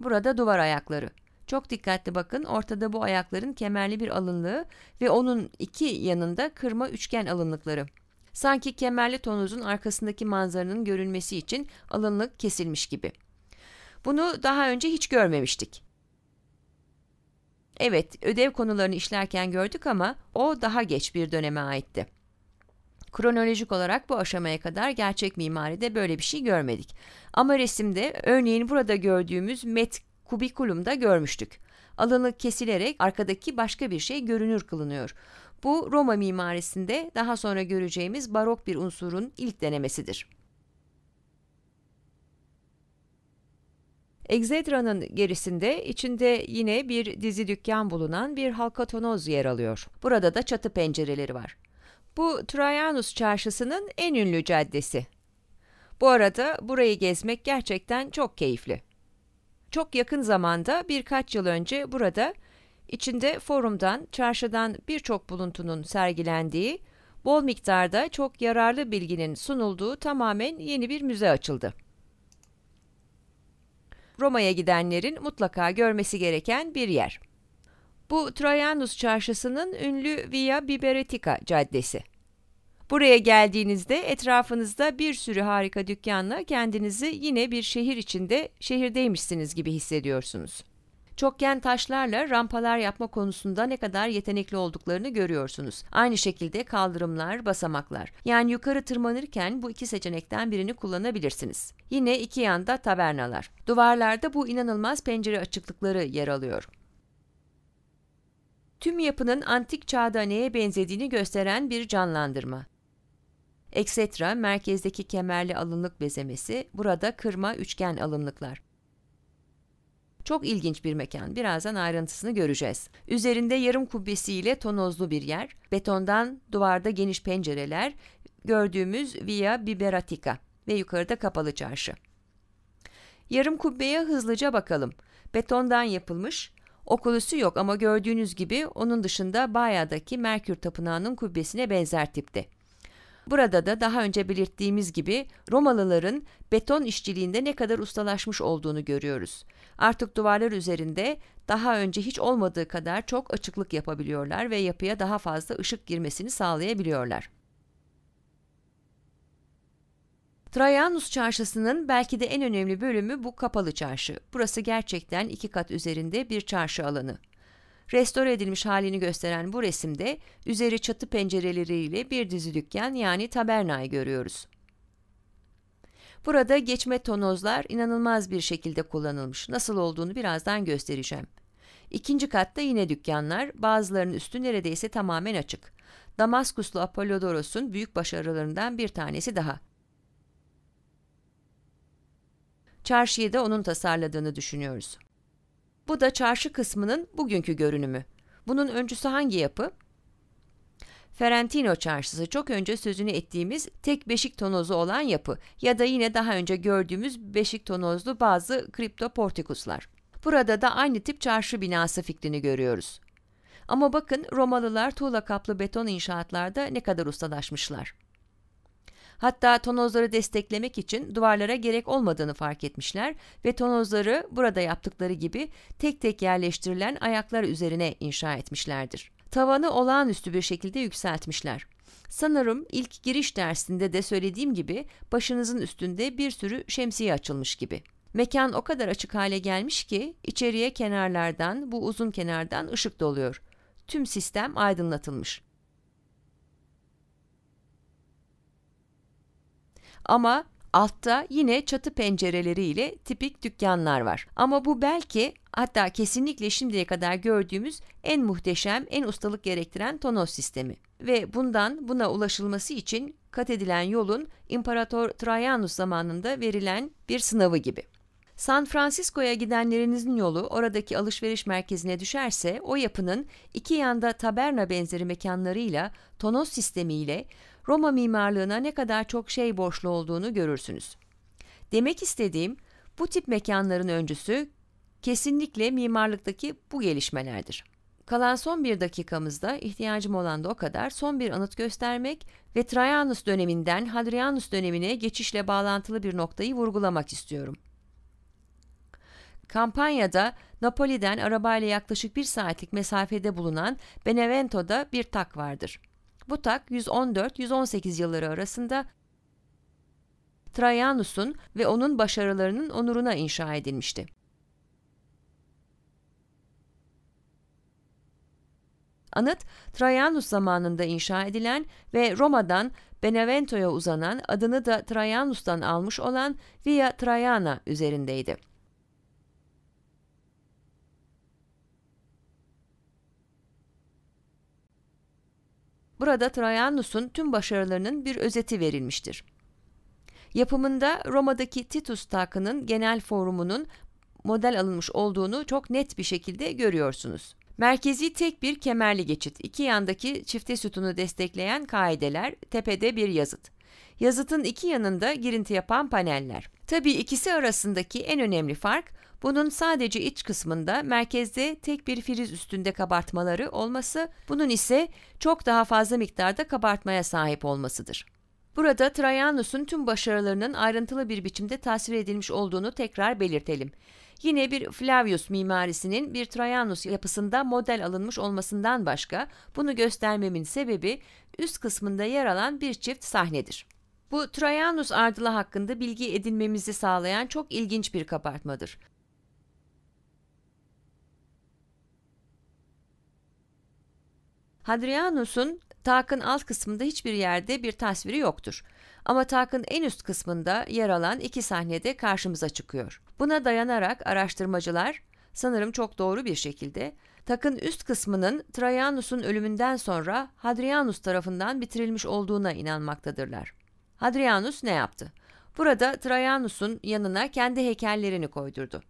Burada duvar ayakları. Çok dikkatli bakın ortada bu ayakların kemerli bir alınlığı ve onun iki yanında kırma üçgen alınlıkları. Sanki kemerli tonozun arkasındaki manzaranın görülmesi için alınlık kesilmiş gibi. Bunu daha önce hiç görmemiştik. Evet, ödev konularını işlerken gördük ama o daha geç bir döneme aitti. Kronolojik olarak bu aşamaya kadar gerçek mimaride böyle bir şey görmedik. Ama resimde örneğin burada gördüğümüz met kubikulumda görmüştük. Alanı kesilerek arkadaki başka bir şey görünür kılınıyor. Bu Roma mimarisinde daha sonra göreceğimiz barok bir unsurun ilk denemesidir. Exedra'nın gerisinde içinde yine bir dizi dükkan bulunan bir halkatonoz yer alıyor. Burada da çatı pencereleri var. Bu Trajanus çarşısının en ünlü caddesi. Bu arada burayı gezmek gerçekten çok keyifli çok yakın zamanda birkaç yıl önce burada içinde forumdan, çarşıdan birçok buluntunun sergilendiği, bol miktarda çok yararlı bilginin sunulduğu tamamen yeni bir müze açıldı. Roma'ya gidenlerin mutlaka görmesi gereken bir yer. Bu Trajanus Çarşısı'nın ünlü Via Biberetica caddesi. Buraya geldiğinizde etrafınızda bir sürü harika dükkanla kendinizi yine bir şehir içinde şehirdeymişsiniz gibi hissediyorsunuz. Çokgen taşlarla rampalar yapma konusunda ne kadar yetenekli olduklarını görüyorsunuz. Aynı şekilde kaldırımlar, basamaklar. Yani yukarı tırmanırken bu iki seçenekten birini kullanabilirsiniz. Yine iki yanda tabernalar. Duvarlarda bu inanılmaz pencere açıklıkları yer alıyor. Tüm yapının antik çağda neye benzediğini gösteren bir canlandırma. Eksetra merkezdeki kemerli alınlık bezemesi, burada kırma üçgen alınlıklar. Çok ilginç bir mekan. Birazdan ayrıntısını göreceğiz. Üzerinde yarım kubbesiyle tonozlu bir yer, betondan duvarda geniş pencereler, gördüğümüz Via Biberatica ve yukarıda kapalı çarşı. Yarım kubbeye hızlıca bakalım. Betondan yapılmış, okulüsü yok ama gördüğünüz gibi onun dışında Baya'daki Merkür Tapınağı'nın kubbesine benzer tipte. Burada da daha önce belirttiğimiz gibi Romalıların beton işçiliğinde ne kadar ustalaşmış olduğunu görüyoruz. Artık duvarlar üzerinde daha önce hiç olmadığı kadar çok açıklık yapabiliyorlar ve yapıya daha fazla ışık girmesini sağlayabiliyorlar. Trajanus çarşısının belki de en önemli bölümü bu kapalı çarşı. Burası gerçekten iki kat üzerinde bir çarşı alanı. Restore edilmiş halini gösteren bu resimde üzeri çatı pencereleriyle bir dizi dükkan yani tabernayı görüyoruz. Burada geçme tonozlar inanılmaz bir şekilde kullanılmış. Nasıl olduğunu birazdan göstereceğim. İkinci katta yine dükkanlar, bazılarının üstü neredeyse tamamen açık. Damaskuslu Apollodoros'un büyük başarılarından bir tanesi daha. Çarşıyı da onun tasarladığını düşünüyoruz. Bu da çarşı kısmının bugünkü görünümü. Bunun öncüsü hangi yapı? Ferentino çarşısı çok önce sözünü ettiğimiz tek beşik tonozu olan yapı ya da yine daha önce gördüğümüz beşik tonozlu bazı kripto portikuslar. Burada da aynı tip çarşı binası fikrini görüyoruz. Ama bakın Romalılar tuğla kaplı beton inşaatlarda ne kadar ustalaşmışlar. Hatta tonozları desteklemek için duvarlara gerek olmadığını fark etmişler ve tonozları burada yaptıkları gibi tek tek yerleştirilen ayaklar üzerine inşa etmişlerdir. Tavanı olağanüstü bir şekilde yükseltmişler. Sanırım ilk giriş dersinde de söylediğim gibi başınızın üstünde bir sürü şemsiye açılmış gibi. Mekan o kadar açık hale gelmiş ki içeriye kenarlardan bu uzun kenardan ışık doluyor. Tüm sistem aydınlatılmış. Ama altta yine çatı pencereleriyle tipik dükkanlar var. Ama bu belki hatta kesinlikle şimdiye kadar gördüğümüz en muhteşem, en ustalık gerektiren tonos sistemi. Ve bundan buna ulaşılması için kat edilen yolun İmparator Trajanus zamanında verilen bir sınavı gibi. San Francisco'ya gidenlerinizin yolu oradaki alışveriş merkezine düşerse o yapının iki yanda taberna benzeri mekanlarıyla, tonos sistemiyle, Roma mimarlığına ne kadar çok şey borçlu olduğunu görürsünüz. Demek istediğim bu tip mekanların öncüsü kesinlikle mimarlıktaki bu gelişmelerdir. Kalan son bir dakikamızda ihtiyacım olan da o kadar son bir anıt göstermek ve Trajanus döneminden Hadrianus dönemine geçişle bağlantılı bir noktayı vurgulamak istiyorum. Kampanya'da Napoli'den arabayla yaklaşık bir saatlik mesafede bulunan Benevento'da bir tak vardır.'' Bu tak 114-118 yılları arasında Trajanus'un ve onun başarılarının onuruna inşa edilmişti. Anıt, Trajanus zamanında inşa edilen ve Roma'dan Benevento'ya uzanan adını da Trajanus'tan almış olan Via Traiana üzerindeydi. Burada Trajanus'un tüm başarılarının bir özeti verilmiştir. Yapımında Roma'daki Titus Takı'nın genel forumunun model alınmış olduğunu çok net bir şekilde görüyorsunuz. Merkezi tek bir kemerli geçit, iki yandaki çifte sütunu destekleyen kaideler, tepede bir yazıt. Yazıtın iki yanında girinti yapan paneller. Tabii ikisi arasındaki en önemli fark bunun sadece iç kısmında merkezde tek bir filiz üstünde kabartmaları olması, bunun ise çok daha fazla miktarda kabartmaya sahip olmasıdır. Burada Trajanus'un tüm başarılarının ayrıntılı bir biçimde tasvir edilmiş olduğunu tekrar belirtelim. Yine bir Flavius mimarisinin bir Trajanus yapısında model alınmış olmasından başka bunu göstermemin sebebi üst kısmında yer alan bir çift sahnedir. Bu Trajanus ardılı hakkında bilgi edinmemizi sağlayan çok ilginç bir kabartmadır. Hadrianus'un takın alt kısmında hiçbir yerde bir tasviri yoktur. Ama takın en üst kısmında yer alan iki sahnede karşımıza çıkıyor. Buna dayanarak araştırmacılar sanırım çok doğru bir şekilde takın üst kısmının Trajanus'un ölümünden sonra Hadrianus tarafından bitirilmiş olduğuna inanmaktadırlar. Hadrianus ne yaptı? Burada Trajanus'un yanına kendi heykellerini koydurdu.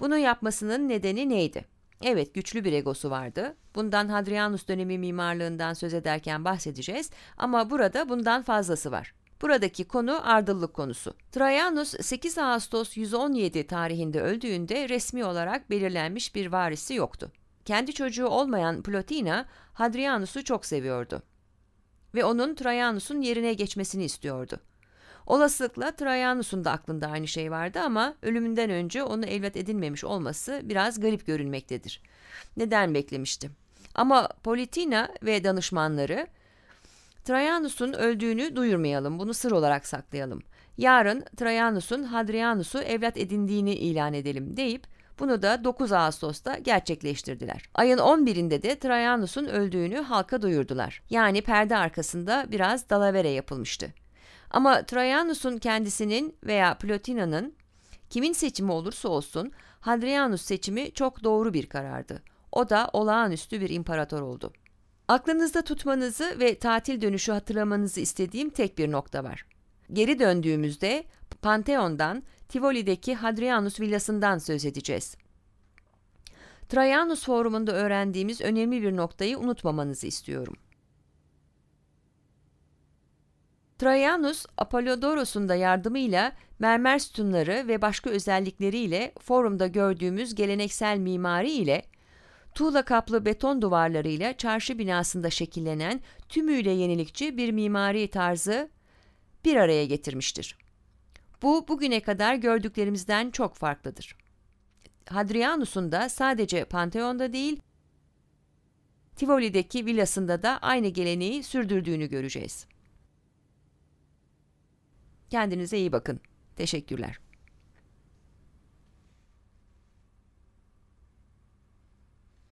Bunu yapmasının nedeni neydi? Evet güçlü bir egosu vardı. Bundan Hadrianus dönemi mimarlığından söz ederken bahsedeceğiz ama burada bundan fazlası var. Buradaki konu ardıllık konusu. Traianus 8 Ağustos 117 tarihinde öldüğünde resmi olarak belirlenmiş bir varisi yoktu. Kendi çocuğu olmayan Plotina Hadrianus'u çok seviyordu ve onun Traianus'un yerine geçmesini istiyordu. Olasılıkla Trajanus'un da aklında aynı şey vardı ama ölümünden önce onu evlat edinmemiş olması biraz garip görünmektedir. Neden beklemişti? Ama Politina ve danışmanları Trajanus'un öldüğünü duyurmayalım, bunu sır olarak saklayalım. Yarın Trajanus'un Hadrianus'u evlat edindiğini ilan edelim deyip bunu da 9 Ağustos'ta gerçekleştirdiler. Ayın 11'inde de Trajanus'un öldüğünü halka duyurdular. Yani perde arkasında biraz dalavere yapılmıştı. Ama Trajanus'un kendisinin veya Plotina'nın kimin seçimi olursa olsun Hadrianus seçimi çok doğru bir karardı. O da olağanüstü bir imparator oldu. Aklınızda tutmanızı ve tatil dönüşü hatırlamanızı istediğim tek bir nokta var. Geri döndüğümüzde Pantheon'dan Tivoli'deki Hadrianus villasından söz edeceğiz. Trajanus forumunda öğrendiğimiz önemli bir noktayı unutmamanızı istiyorum. Trajanus, Apollodorus'un da yardımıyla mermer sütunları ve başka özellikleriyle forumda gördüğümüz geleneksel mimari ile tuğla kaplı beton duvarlarıyla çarşı binasında şekillenen tümüyle yenilikçi bir mimari tarzı bir araya getirmiştir. Bu bugüne kadar gördüklerimizden çok farklıdır. Hadrianus'un da sadece Pantheon'da değil, Tivoli'deki villasında da aynı geleneği sürdürdüğünü göreceğiz. Kendinize iyi bakın. Teşekkürler.